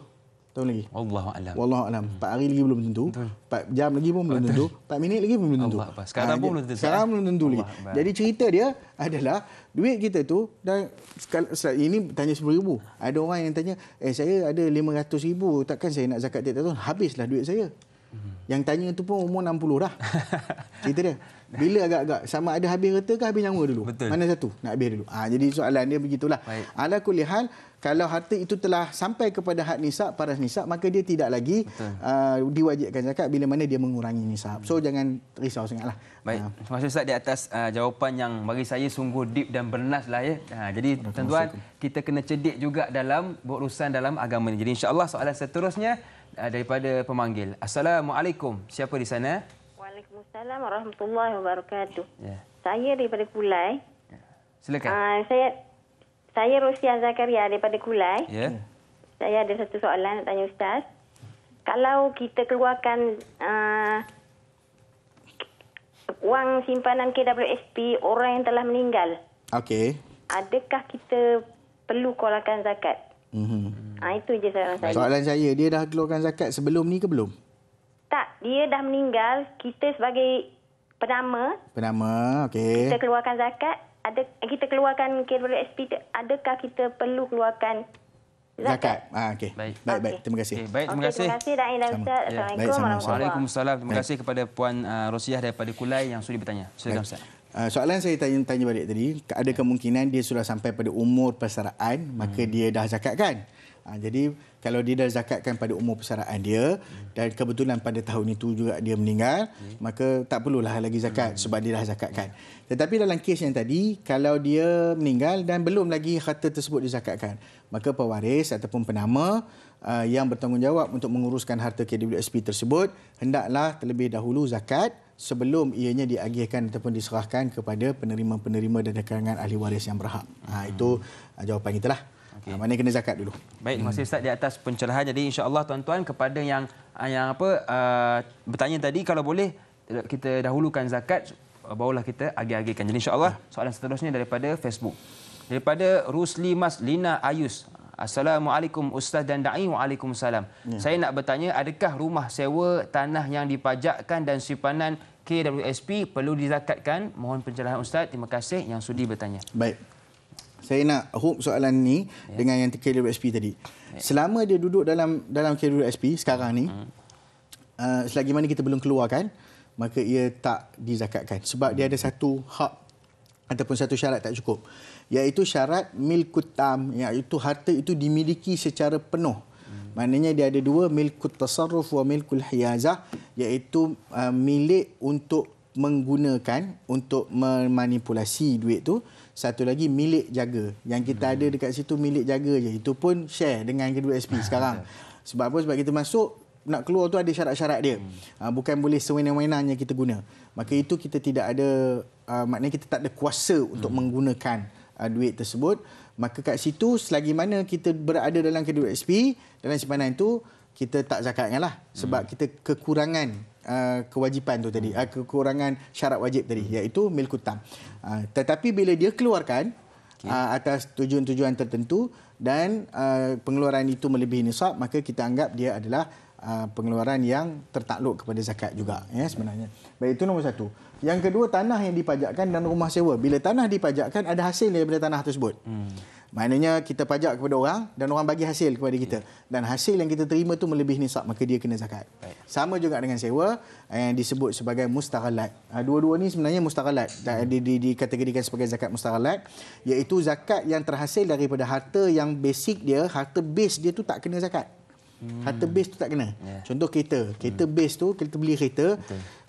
tahun lagi. Wallahu alam. Wallahu alam. 4 hari lagi belum tentu. Betul. jam lagi pun belum tentu. 4 minit lagi pun belum tentu. sekarang ah, pun belum tentu. Sekarang belum tentu lagi. Jadi cerita dia adalah duit kita tu dan ini tanya 10000. Ada orang yang tanya, "Eh saya ada 500000, takkan saya nak zakat tiap tahun? Habislah duit saya." Hmm. Yang tanya tu pun umur 60 dah. Cerita dia. Bila agak-agak sama ada habis kereta ke habis nyawa dulu? Betul. Mana satu? Nak habis dulu. Ha, jadi soalan dia begitulah. Baik. Ala kulli hal, kalau harta itu telah sampai kepada had nisab, paras nisab, maka dia tidak lagi uh, diwajibkan zakat bila mana dia mengurangi nisab. So jangan risau sangatlah. Baik. Ah. Terima kasih Ustaz di atas uh, jawapan yang bagi saya sungguh deep dan bernas lah ya. Uh, jadi tuan-tuan, kita kena cedik juga dalam berurusan dalam agama ini. Jadi insya-Allah soalan seterusnya Eh, daripada pemanggil. Assalamualaikum. Siapa di sana? Waalaikumsalam warahmatullahi wabarakatuh. Yeah. Saya daripada Kulai. Ya. Silakan. Uh, saya saya Rosia Zakaria daripada Kulai. Ya. Saya ada satu soalan nak tanya ustaz. Kalau kita keluarkan uh, wang simpanan KWSP orang yang telah meninggal. Okey. Adakah kita perlu keluarkan zakat? Mhm. Ha, itu je soalan saya. Soalan saya, dia dah keluarkan zakat sebelum ni ke belum? Tak, dia dah meninggal. Kita sebagai penama. Penama, okey. Kita keluarkan zakat. Ada Kita keluarkan KWSP. Adakah kita perlu keluarkan Zakat. Zakat. Ah, okay. Baik. Baik, baik. Terima kasih. Okay, baik, terima kasih. Okay, terima kasih. Terima kasih. Terima ya, kasih. Assalamualaikum. Waalaikumsalam. Terima kasih kepada Puan uh, Rosiah daripada Kulai yang sudah bertanya. Silakan Ustaz. Uh, soalan saya tanya, tanya balik tadi, ada kemungkinan dia sudah sampai pada umur persaraan, maka hmm. dia dah zakatkan. Ha, jadi kalau dia dah zakatkan pada umur persaraan dia hmm. dan kebetulan pada tahun itu juga dia meninggal, hmm. maka tak perlulah lagi zakat hmm. sebab dia dah zakatkan. Hmm. Tetapi dalam kes yang tadi, kalau dia meninggal dan belum lagi harta tersebut dizakatkan, maka pewaris ataupun penama uh, yang bertanggungjawab untuk menguruskan harta KWSP tersebut hendaklah terlebih dahulu zakat sebelum ianya diagihkan ataupun diserahkan kepada penerima-penerima dan kalangan ahli waris yang berhak. Ha, itu uh, jawapan kita lah. Okay. Ha, ah, mana kena zakat dulu. Baik, terima hmm. kasih Ustaz di atas pencerahan. Jadi insyaallah allah tuan-tuan kepada yang ah, yang apa uh, bertanya tadi kalau boleh eh, kita dahulukan zakat eh, barulah kita agih-agihkan. Jadi insyaallah ya. soalan seterusnya daripada Facebook. Daripada Rusli Mas Lina Ayus. Assalamualaikum Ustaz dan Da'i. Waalaikumsalam. Ya. Saya nak bertanya, adakah rumah sewa tanah yang dipajakkan dan simpanan KWSP perlu dizakatkan? Mohon pencerahan Ustaz. Terima kasih yang sudi bertanya. Baik saya nak hook soalan ni yeah. dengan yang career SP tadi. Yeah. Selama dia duduk dalam dalam career SP sekarang ni, hmm. uh, selagi mana kita belum keluarkan, maka ia tak dizakatkan. Sebab hmm. dia ada satu hak ataupun satu syarat tak cukup. Iaitu syarat tam, iaitu harta itu dimiliki secara penuh. Hmm. Maknanya dia ada dua, milkut tasarruf wa milkul hiyazah, iaitu uh, milik untuk menggunakan untuk memanipulasi duit tu satu lagi milik jaga yang kita hmm. ada dekat situ milik jaga je itu pun share dengan kedua SP ah, sekarang sebab apa sebab kita masuk nak keluar tu ada syarat-syarat dia hmm. Ah, bukan boleh sewenang-wenangnya kita guna maka itu kita tidak ada ah, maknanya kita tak ada kuasa untuk hmm. menggunakan duit tersebut maka kat situ selagi mana kita berada dalam kedua SP dalam simpanan itu kita tak zakatkan lah sebab hmm. kita kekurangan uh, kewajipan tu tadi, hmm. uh, kekurangan syarat wajib tadi hmm. iaitu milik hutang. Uh, tetapi bila dia keluarkan okay. uh, atas tujuan-tujuan tertentu dan uh, pengeluaran itu melebihi nisab, maka kita anggap dia adalah uh, pengeluaran yang tertakluk kepada zakat juga ya hmm. sebenarnya. Baik itu nombor satu. Yang kedua tanah yang dipajakkan dan rumah sewa. Bila tanah dipajakkan ada hasil daripada tanah tersebut. Hmm. Maknanya kita pajak kepada orang dan orang bagi hasil kepada kita. Dan hasil yang kita terima tu melebihi nisab maka dia kena zakat. Baik. Sama juga dengan sewa yang eh, disebut sebagai mustaghalat. Ah, dua-dua ni sebenarnya mustaghalat. Di, di, dikategorikan sebagai zakat mustaghalat. Iaitu zakat yang terhasil daripada harta yang basic dia, harta base dia tu tak kena zakat. Hmm. Harta base tu tak kena. Contoh kereta. Kereta hmm. base tu, kita beli kereta,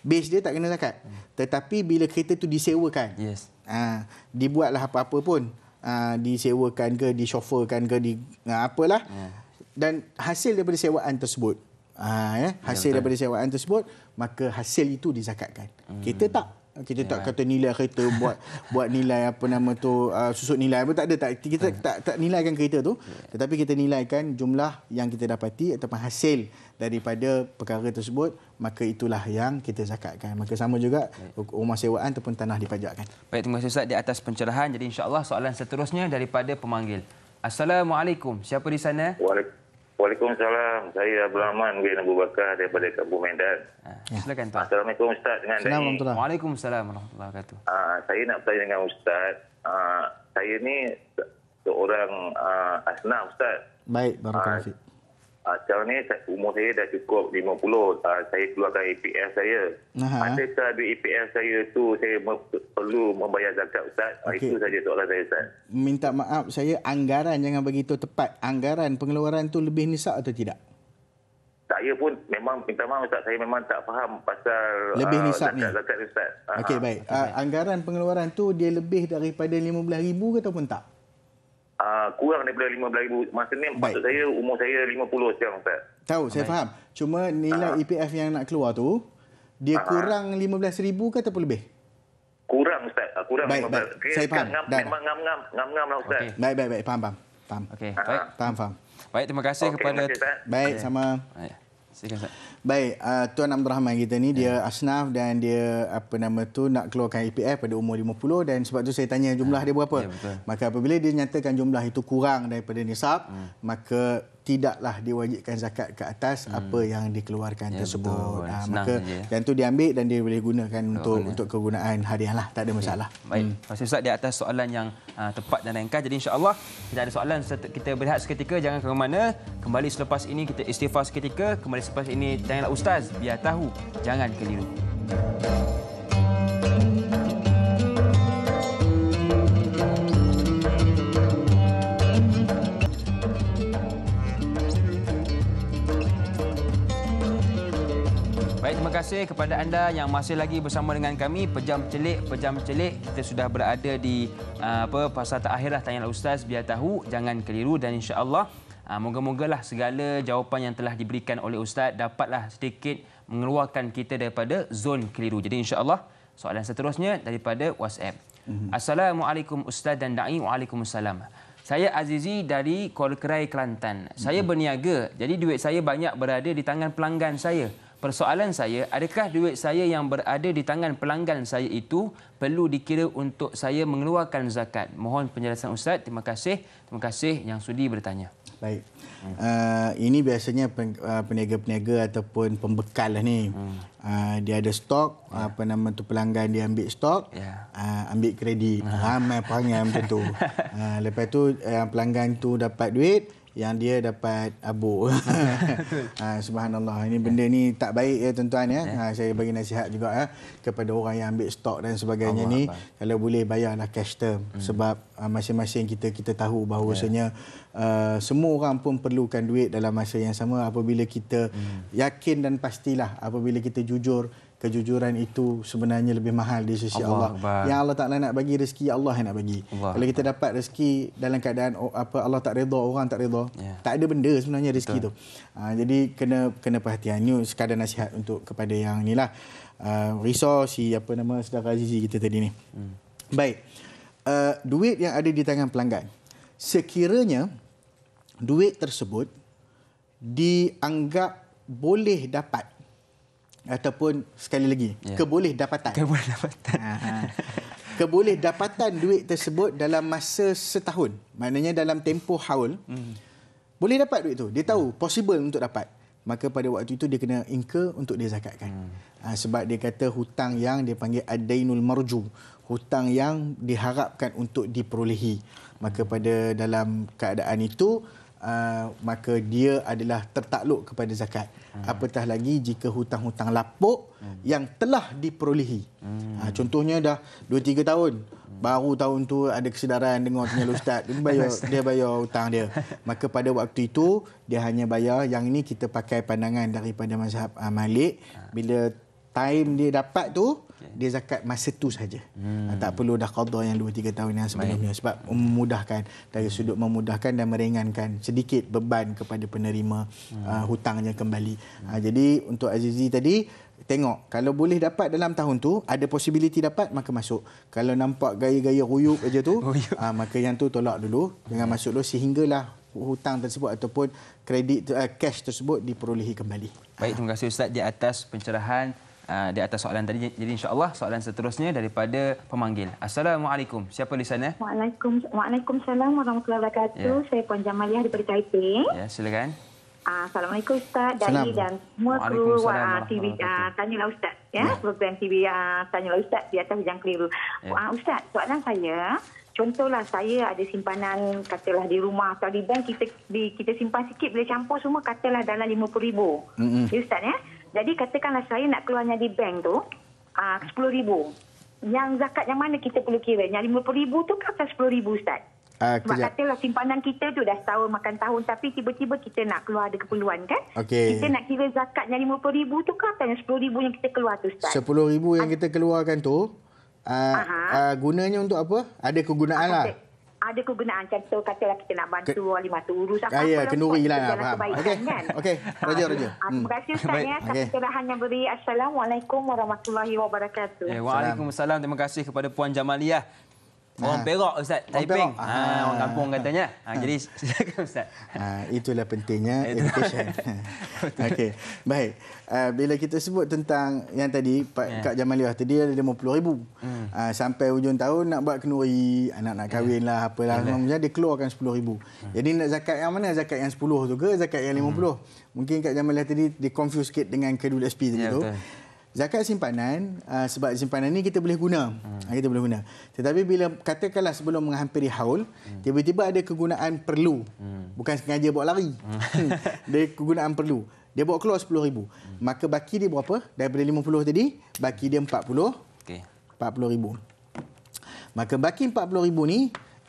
base dia tak kena zakat. Hmm. Tetapi bila kereta tu disewakan, yes. Ah, dibuatlah apa-apa pun, Ah, disewakan ke disofferkan ke di uh, apalah ya. dan hasil daripada sewaan tersebut uh, ya hasil ya, daripada sewaan tersebut maka hasil itu dizakatkan hmm. kita tak kita tak ya. kata nilai kereta buat buat nilai apa nama tu uh, susut nilai apa tak ada tak kita hmm. tak tak nilaikan kereta tu ya. tetapi kita nilaikan jumlah yang kita dapati ataupun hasil daripada perkara tersebut maka itulah yang kita zakatkan maka sama juga ya. rumah sewaan ataupun tanah dipajakkan baik terima kasih ustaz di atas pencerahan jadi insyaallah soalan seterusnya daripada pemanggil assalamualaikum siapa di sana Waalaikumsalam. Saya Abdul Rahman bin Abu Bakar daripada Kampung Medan. Ya. Silakan Tuan. Assalamualaikum Ustaz dengan Dani. Assalamualaikum. Waalaikumsalam warahmatullahi wabarakatuh. Ah, saya nak bertanya dengan Ustaz. Ah, saya ni seorang uh, asnaf Ustaz. Baik, barakallahu fiik. Ah, sekarang ni umur saya dah cukup 50. Uh, ah, saya keluarkan EPS saya. Aha. Adakah duit EPS saya tu saya me- perlu membayar zakat Ustaz? Ah, okay. Itu saja soalan saya Ustaz. Minta maaf saya anggaran jangan begitu tepat. Anggaran pengeluaran tu lebih nisab atau tidak? Saya pun memang minta maaf Ustaz. Saya memang tak faham pasal lebih nisab uh, zakat, ni. zakat Ustaz. Okey baik. Uh, anggaran pengeluaran tu dia lebih daripada RM15,000 ke ataupun tak? Ah, kurang daripada RM15,000. Maksudnya Baik. maksud saya umur saya 50 sekarang Ustaz. Tahu Amai. saya faham. Cuma nilai Aa. Ah. EPF yang nak keluar tu dia Aa. Ah. kurang RM15,000 ke ataupun lebih? Kurang Ustaz. Kurang baik, baik. Okay. Saya faham. Ngam, Dan. Memang ngam-ngam. Ngam-ngam lah Ustaz. Okay. Baik, baik, baik. Faham, faham. Faham. Okay. Baik. Faham, faham. Baik, terima kasih okay, kepada... Terima kasih, baik, sama. Baik. Silakan Ustaz. Baik, uh, Tuan Abdul Rahman kita ni, dia yeah. asnaf dan dia apa nama tu nak keluarkan EPF pada umur 50 dan sebab tu saya tanya jumlah ya. dia berapa. Yeah, ya, maka apabila dia nyatakan jumlah itu kurang daripada nisab, mm. maka tidaklah diwajibkan zakat ke atas hmm. apa yang dikeluarkan ya, tersebut. Ha, maka saja. yang tu diambil dan dia boleh gunakan betul untuk mana? untuk kegunaan lah Tak ada okay. Ya. masalah. Baik. Hmm. Ustaz di atas soalan yang uh, tepat dan ringkas. Jadi insya-Allah kita ada soalan kita berehat seketika jangan ke mana. Kembali selepas ini kita istighfar seketika. Kembali selepas ini tanyalah ustaz biar tahu jangan keliru Terima kasih kepada anda yang masih lagi bersama dengan kami pejam celik pejam celik kita sudah berada di uh, apa pasal terakhirlah tanya ustaz biar tahu jangan keliru dan insyaallah Ah, Moga-moga lah segala jawapan yang telah diberikan oleh Ustaz dapatlah sedikit mengeluarkan kita daripada zon keliru. Jadi insyaAllah soalan seterusnya daripada WhatsApp. Mhm. Assalamualaikum Ustaz dan Da'i. Waalaikumsalam. Saya Azizi dari Kolkerai Kelantan. Saya mhm. berniaga, jadi duit saya banyak berada di tangan pelanggan saya. Persoalan saya, adakah duit saya yang berada di tangan pelanggan saya itu perlu dikira untuk saya mengeluarkan zakat? Mohon penjelasan Ustaz. Terima kasih. Terima kasih yang sudi bertanya. Baik. Uh, ini biasanya ah, peniaga-peniaga ataupun pembekal lah ni. Hmm. Uh, dia ada stok, yeah. apa nama tu pelanggan dia ambil stok, yeah. Ya. uh, ambil kredit. Uh. Ramai perangai macam tu. lepas tu uh, pelanggan tu dapat duit, yang dia dapat abu. uh, subhanallah. Ini benda ni tak baik ya tuan-tuan ya. Yeah. Ya. Uh, saya bagi nasihat juga ya, kepada orang yang ambil stok dan sebagainya Allah ni. Abang. Kalau boleh bayarlah cash term. Hmm. Sebab uh, masing-masing kita kita tahu bahawasanya yeah. Uh, semua orang pun perlukan duit dalam masa yang sama apabila kita hmm. yakin dan pastilah apabila kita jujur kejujuran itu sebenarnya lebih mahal di sisi Allah. Allah. Yang Allah Taala nak bagi rezeki Allah yang nak bagi. Allah. Kalau kita dapat rezeki dalam keadaan apa Allah tak redha orang tak redha, yeah. tak ada benda sebenarnya rezeki Betul. tu. Uh, jadi kena kena perhatian ni sekadar nasihat untuk kepada yang inilah uh, ah, risau si apa nama saudara Azizi kita tadi ni. Hmm. Baik. Uh, duit yang ada di tangan pelanggan sekiranya duit tersebut dianggap boleh dapat ataupun sekali lagi ya. keboleh dapatan keboleh dapatan ah, ah. keboleh dapatan duit tersebut dalam masa setahun maknanya dalam tempoh haul hmm. boleh dapat duit tu dia tahu hmm. possible untuk dapat maka pada waktu itu dia kena incur untuk dia zakatkan hmm. ha, sebab dia kata hutang yang dia panggil adainul marju hutang yang diharapkan untuk diperolehi maka pada dalam keadaan itu Ah, maka dia adalah tertakluk kepada zakat. Hmm. Apatah lagi jika hutang-hutang lapuk hmm. yang telah diperolehi. Hmm. Ha, contohnya dah 2-3 tahun baru tahun tu ada kesedaran dengar penyeluh ustaz dia bayar dia bayar hutang dia maka pada waktu itu dia hanya bayar yang ini kita pakai pandangan daripada mazhab uh, Malik bila time dia dapat tu dia zakat masa tu saja. Hmm. Tak perlu dah qada yang 2 3 tahun yang sebelumnya sebab memudahkan dari sudut memudahkan dan meringankan sedikit beban kepada penerima hmm. uh, hutangnya kembali. Hmm. Uh, jadi untuk Azizi tadi tengok kalau boleh dapat dalam tahun tu ada possibility dapat maka masuk. Kalau nampak gaya-gaya ruyuk aja tu uh, maka yang tu tolak dulu jangan masuk dulu sehinggalah hutang tersebut ataupun kredit uh, cash tersebut diperolehi kembali. Baik terima kasih ustaz di atas pencerahan Ah, di atas soalan tadi. Jadi Insyaallah soalan seterusnya daripada pemanggil. Assalamualaikum. Siapa di sana? Waalaikumsalam. Waalaikumsalam Waalaikumsalam. wabarakatuh. Ya. Saya Puan Jamaliah daripada Taiping. Ya, silakan. Ah, Assalamualaikum Ustaz Dari Salam. dan semua kru ah, TV Tanyalah Ustaz ya, ya. Program TV Tanyalah Ustaz di atas hujan keliru ya. Ustaz soalan saya Contohlah saya ada simpanan katalah di rumah atau di bank kita di, kita simpan sikit boleh campur semua katalah dalam RM50,000. Mm -hmm. Ya Ustaz ya. Jadi katakanlah saya nak keluarnya di bank tu ah, uh, RM10,000. Yang zakat yang mana kita perlu kira? Yang RM50,000 tu ke atas RM10,000 Ustaz? Uh, Sebab katalah simpanan kita tu dah setahun makan tahun tapi tiba-tiba kita nak keluar ada keperluan kan? Okay. Kita nak kira zakat yang RM50,000 tu ke atas yang RM10,000 yang kita keluar tu Ustaz? RM10,000 yang ah. kita keluarkan tu uh, uh, gunanya untuk apa? Ada kegunaan uh, lah ada kegunaan contoh katalah kita nak bantu orang lima tu urus apa-apa ya, kenuri ya, lah, lah faham ok raja raja terima hmm. kasih Ustaz ya kata hanya beri Assalamualaikum warahmatullahi wabarakatuh eh, Waalaikumsalam terima kasih kepada Puan Jamaliah Orang ha. Perak Ustaz, Taiping. Ha. orang kampung katanya. Ha, ha. jadi Ustaz. Ha, itulah pentingnya education. Okey. Baik. Uh, bila kita sebut tentang yang tadi Pak yeah. Kak Jamaliah tadi ada 50,000. Hmm. Uh, sampai hujung tahun nak buat kenduri, anak nak ya. kahwin lah, apalah yeah. macam dia keluarkan 10,000. Hmm. Jadi nak zakat yang mana? Zakat yang 10 tu ke zakat yang 50? Hmm. Mungkin Kak Jamaliah tadi dia sikit dengan kedudukan SP tadi yeah, tu. Betul zakat simpanan uh, sebab simpanan ni kita boleh guna hmm. Ah, kita boleh guna tetapi bila katakanlah sebelum menghampiri haul hmm. tiba-tiba ada kegunaan perlu hmm. bukan sengaja bawa lari hmm. hmm. dia kegunaan perlu dia bawa keluar 10000 hmm. maka baki dia berapa daripada 50 tadi baki dia 40 okey 40000 maka baki 40000 ni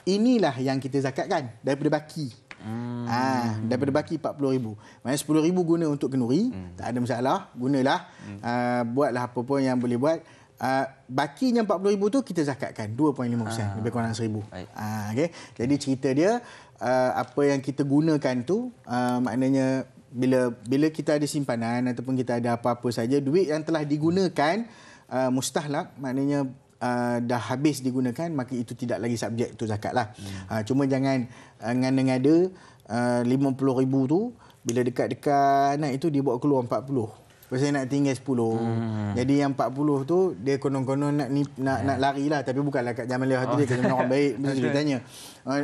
inilah yang kita zakatkan daripada baki Hmm. Ah, ha, daripada baki 40,000. Maknanya 10,000 guna untuk kenduri, hmm. tak ada masalah, gunalah. Hmm. Uh, buatlah apa pun yang boleh buat. Uh, bakinya 40,000 tu kita zakatkan 2.5% ah. lebih kurang 1,000. Ah, ha, okay. Jadi cerita dia uh, apa yang kita gunakan tu uh, maknanya bila bila kita ada simpanan ataupun kita ada apa-apa saja duit yang telah digunakan uh, mustahlak maknanya uh, dah habis digunakan maka itu tidak lagi subjek itu zakat lah. Hmm. Uh, cuma jangan ngada ada uh, RM50,000 tu bila dekat-dekat anak itu dia buat keluar 40 Lepas saya nak tinggal 10. Hmm. Jadi yang 40 tu dia konon-konon nak ni, nak, yeah. nak lari lah. Tapi bukanlah kat Jamal Lewah tu oh. dia kena orang baik. Mesti dia tanya. Ah,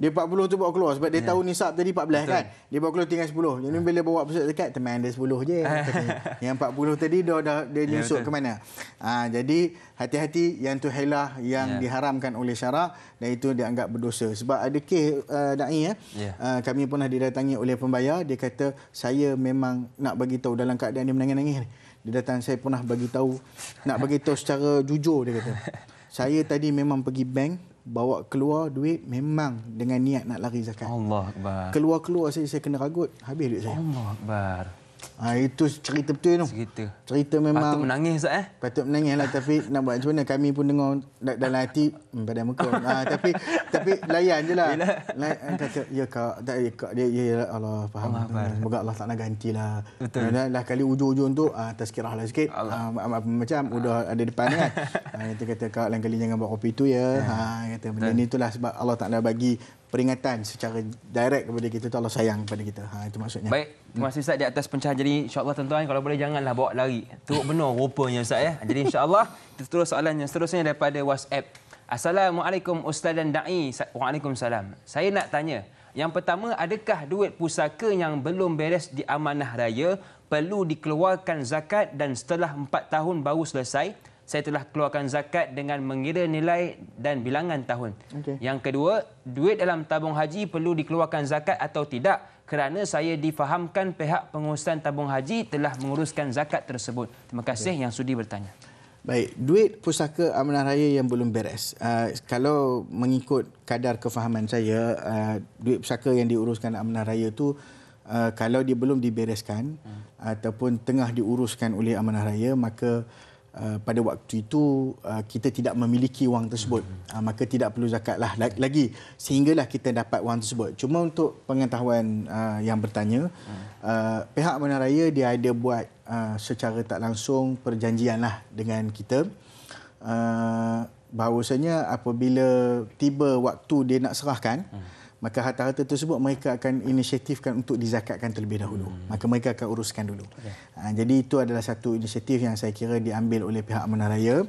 dia 40 tu bawa keluar sebab dia yeah. tahu nisab tadi 14 Betul. kan dia bawa keluar tinggal 10 jadi ya. bila bawa pusat dekat teman dia 10 je yang 40 tadi dia dah dia ya, nyusuk yeah, ke mana ha, jadi hati-hati yang tu helah yang yeah. diharamkan oleh syarak dan itu dianggap berdosa sebab ada kes uh, dai eh? ya yeah. uh, kami pernah didatangi oleh pembayar dia kata saya memang nak bagi tahu dalam keadaan dia menangis-nangis ni dia datang saya pernah bagi tahu nak bagi tahu secara jujur dia kata saya tadi memang pergi bank bawa keluar duit memang dengan niat nak lari zakat. Allah Akbar. Keluar-keluar saya, saya kena ragut. Habis duit saya. Allah Akbar. Ha, itu cerita betul tu. Cerita. Cerita memang... Patut menangis sekejap eh. Patut menangis lah tapi nak buat macam mana. Kami pun dengar dalam hati, hmm, pada muka. Ha, tapi tapi layan je lah. Layan, eh, kata, ya kak, tak ya kak. Dia, ya, ya, ya Allah, faham. Allah, Allah. Semoga Allah tak nak ganti lah. Betul. Dan, lah kali ujung-ujung tu, ha, ah, tazkirah lah sikit. Ha, macam, sudah ha. Ah. ada depan kan. Ha, kata, kak, lain kali jangan buat kopi tu ya. ya. Ha, kata, benda ni itulah sebab Allah tak nak bagi peringatan secara direct kepada kita tu Allah sayang kepada kita. Ha, itu maksudnya. Baik. Terima kasih Ustaz di atas pencahan. Jadi insyaAllah tuan-tuan kalau boleh janganlah bawa lari. Teruk benar rupanya Ustaz ya. Jadi insyaAllah kita terus soalan yang seterusnya daripada WhatsApp. Assalamualaikum Ustaz dan Da'i. Waalaikumsalam. Saya nak tanya. Yang pertama, adakah duit pusaka yang belum beres di amanah raya perlu dikeluarkan zakat dan setelah 4 tahun baru selesai? saya telah keluarkan zakat dengan mengira nilai dan bilangan tahun. Okay. Yang kedua, duit dalam tabung haji perlu dikeluarkan zakat atau tidak kerana saya difahamkan pihak pengurusan tabung haji telah menguruskan zakat tersebut. Terima kasih okay. yang sudi bertanya. Baik, duit pusaka amanah raya yang belum beres. Uh, kalau mengikut kadar kefahaman saya, uh, duit pusaka yang diuruskan amanah raya itu uh, ah, kalau dia belum dibereskan hmm. ataupun tengah diuruskan oleh amanah raya, maka uh, pada waktu itu uh, kita tidak memiliki wang tersebut hmm. uh, maka tidak perlu zakat lah lagi sehinggalah kita dapat wang tersebut cuma untuk pengetahuan uh, yang bertanya hmm. uh, pihak mana raya dia ada buat uh, secara tak langsung perjanjian lah dengan kita uh, bahawasanya apabila tiba waktu dia nak serahkan hmm maka harta-harta tersebut mereka akan inisiatifkan untuk dizakatkan terlebih dahulu. Hmm. Maka mereka akan uruskan dulu. Okay. Ya. Ha, jadi itu adalah satu inisiatif yang saya kira diambil oleh pihak Amanah Raya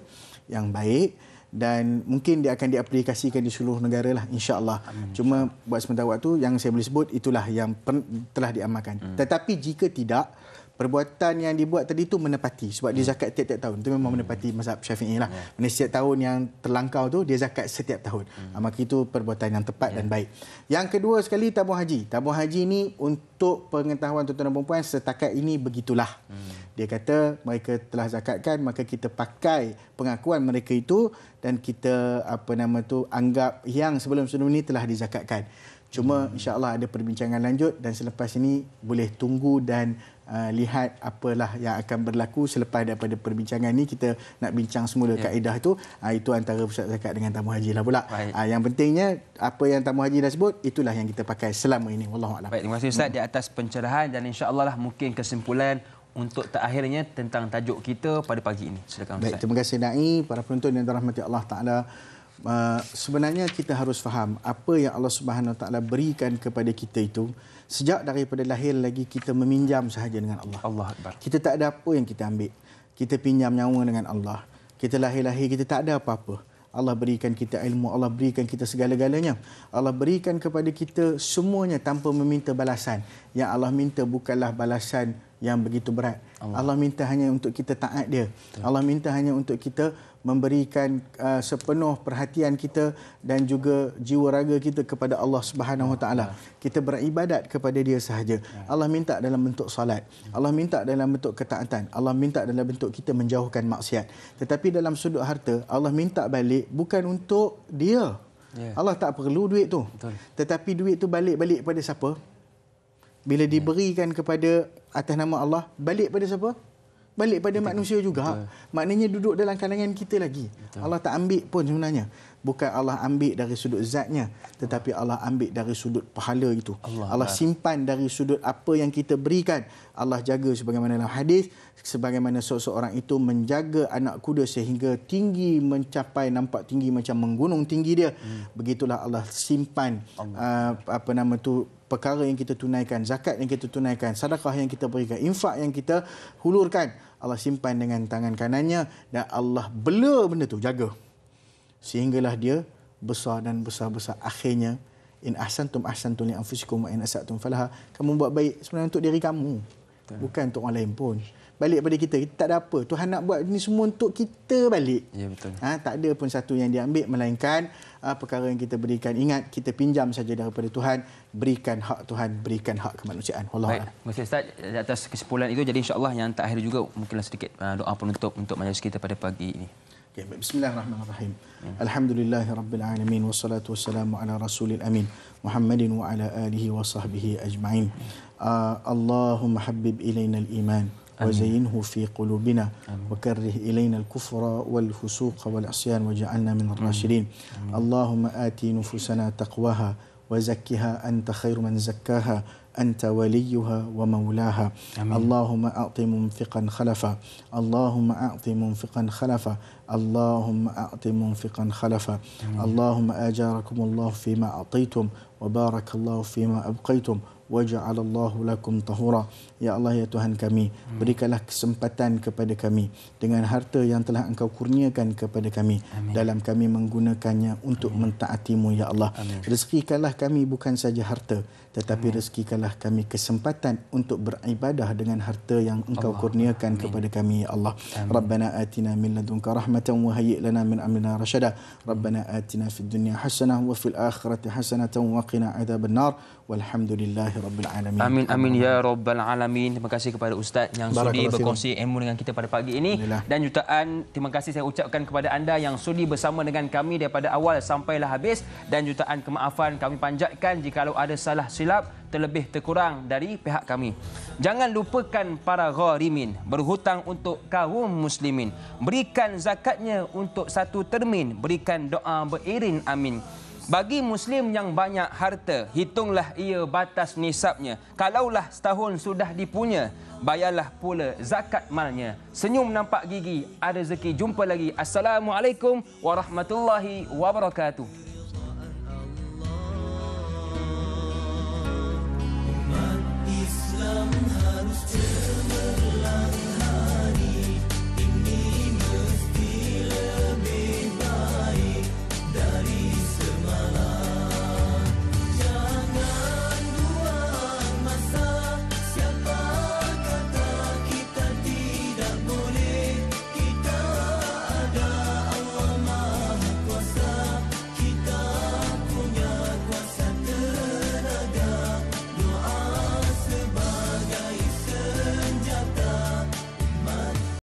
yang baik dan mungkin dia akan diaplikasikan di seluruh negara lah insyaallah. Cuma buat sementara waktu yang saya boleh sebut itulah yang telah diamalkan. Hmm. Tetapi jika tidak, perbuatan yang dibuat tadi itu menepati sebab hmm. dia zakat tiap-tiap tahun tu memang hmm. menepati mazhab Syafi'i lah. Hmm. Ya. Mana setiap tahun yang terlangkau tu dia zakat setiap tahun. Hmm. Ah, maka itu perbuatan yang tepat yeah. dan baik. Yang kedua sekali tabung haji. Tabung haji ini untuk pengetahuan tuan-tuan dan puan setakat ini begitulah. Hmm. Dia kata mereka telah zakatkan maka kita pakai pengakuan mereka itu dan kita apa nama tu anggap yang sebelum-sebelum ini telah dizakatkan. Cuma hmm. insyaallah ada perbincangan lanjut dan selepas ini boleh tunggu dan Uh, lihat apalah yang akan berlaku selepas daripada perbincangan ini kita nak bincang semula yeah. kaedah itu uh, itu antara pusat zakat dengan tamu haji lah pula uh, yang pentingnya apa yang tamu haji dah sebut itulah yang kita pakai selama ini Allah baik terima kasih ustaz hmm. di atas pencerahan dan insyaallah lah mungkin kesimpulan untuk terakhirnya tentang tajuk kita pada pagi ini silakan ustaz baik terima kasih Nai. para penonton yang dirahmati Allah taala Ah, sebenarnya kita harus faham apa yang Allah Subhanahu taala berikan kepada kita itu sejak daripada lahir lagi kita meminjam sahaja dengan Allah. Allah Akbar. Kita tak ada apa yang kita ambil. Kita pinjam nyawa dengan Allah. Kita lahir-lahir kita tak ada apa-apa. Allah berikan kita ilmu, Allah berikan kita segala-galanya. Allah berikan kepada kita semuanya tanpa meminta balasan. Yang Allah minta bukanlah balasan yang begitu berat. Allah, Allah minta hanya untuk kita taat dia. Allah minta hanya untuk kita memberikan uh, sepenuh perhatian kita dan juga jiwa raga kita kepada Allah Subhanahu Wa Taala. Kita beribadat kepada Dia sahaja. Allah minta dalam bentuk salat, Allah minta dalam bentuk ketaatan, Allah minta dalam bentuk kita menjauhkan maksiat. Tetapi dalam sudut harta, Allah minta balik bukan untuk Dia. Ya. Allah tak perlu duit tu. Tetapi duit tu balik-balik pada siapa? Bila ya. diberikan kepada atas nama Allah, balik pada siapa? balik pada Betul. manusia juga. Betul. Maknanya duduk dalam kalangan kita lagi. Betul. Allah tak ambil pun sebenarnya. Bukan Allah ambil dari sudut zatnya, tetapi Allah ambil dari sudut pahala itu. Allah, Allah simpan dari sudut apa yang kita berikan. Allah jaga sebagaimana dalam hadis, sebagaimana seseorang itu menjaga anak kuda sehingga tinggi mencapai nampak tinggi macam menggunung tinggi dia. Hmm. Begitulah Allah simpan Allah. Uh, apa nama tu perkara yang kita tunaikan, zakat yang kita tunaikan, sadaqah yang kita berikan, infak yang kita hulurkan, Allah simpan dengan tangan kanannya dan Allah bela benda tu, jaga. Sehinggalah dia besar dan besar-besar akhirnya in ahsantum ahsantum li anfusikum wa in asatum falaha kamu buat baik sebenarnya untuk diri kamu bukan untuk orang lain pun balik pada kita. Kita tak ada apa. Tuhan nak buat ini semua untuk kita balik. Ya betul. Ha, tak ada pun satu yang diambil melainkan uh, perkara yang kita berikan. Ingat kita pinjam saja daripada Tuhan, berikan hak Tuhan, berikan hak kemanusiaan. Allah. Baik. Terima kasih Ustaz atas kesimpulan itu. Jadi insya-Allah yang terakhir juga mungkinlah sedikit ah, doa pun untuk untuk majlis kita pada pagi ini. Okay. Bismillahirrahmanirrahim. Ya. Alhamdulillahirabbilalamin wassalatu wassalamu ala rasulil amin Muhammadin wa ala alihi wa sahbihi ajma'in. Uh, Allahumma habib ilaina al-iman وزينه في قلوبنا وكره إلينا الكفر والفسوق والعصيان وجعلنا من الراشدين اللهم آت نفوسنا تقواها وزكها أنت خير من زكاها أنت وليها ومولاها أمين. اللهم أعط منفقا خلفا اللهم أعط منفقا خلفا اللهم أعط منفقا خلفا أمين. اللهم آجاركم الله فيما أعطيتم وبارك الله فيما أبقيتم وجعل الله لكم طهورا Ya Allah ya Tuhan kami hmm. berikanlah kesempatan kepada kami dengan harta yang telah Engkau kurniakan kepada kami Amin. dalam kami menggunakannya untuk Amin. mentaatimu ya Allah. Amin. Rezekikanlah kami bukan saja harta tetapi Amin. rezekikanlah kami kesempatan untuk beribadah dengan harta yang Engkau Allah. kurniakan Amin. kepada kami ya Allah. Amin. Rabbana atina min ladunka rahmatan wa hayyi lana min amrina rashada. Hmm. Rabbana atina fid Dunia hasanah wa fil akhirati hasanah wa qina adhaban Walhamdulillahi Rabbil alamin. Amin amin ya rabbal alamin. Amin. Terima kasih kepada Ustaz yang Barak sudi berkongsi ilmu dengan kita pada pagi ini. Dan jutaan terima kasih saya ucapkan kepada anda yang sudi bersama dengan kami daripada awal sampailah habis. Dan jutaan kemaafan kami panjatkan jika ada salah silap terlebih terkurang dari pihak kami. Jangan lupakan para gharimin berhutang untuk kaum muslimin. Berikan zakatnya untuk satu termin. Berikan doa beririn amin. Bagi Muslim yang banyak harta, hitunglah ia batas nisabnya. Kalaulah setahun sudah dipunya, bayarlah pula zakat malnya. Senyum nampak gigi, ada rezeki. Jumpa lagi. Assalamualaikum warahmatullahi wabarakatuh. Islam harus jelas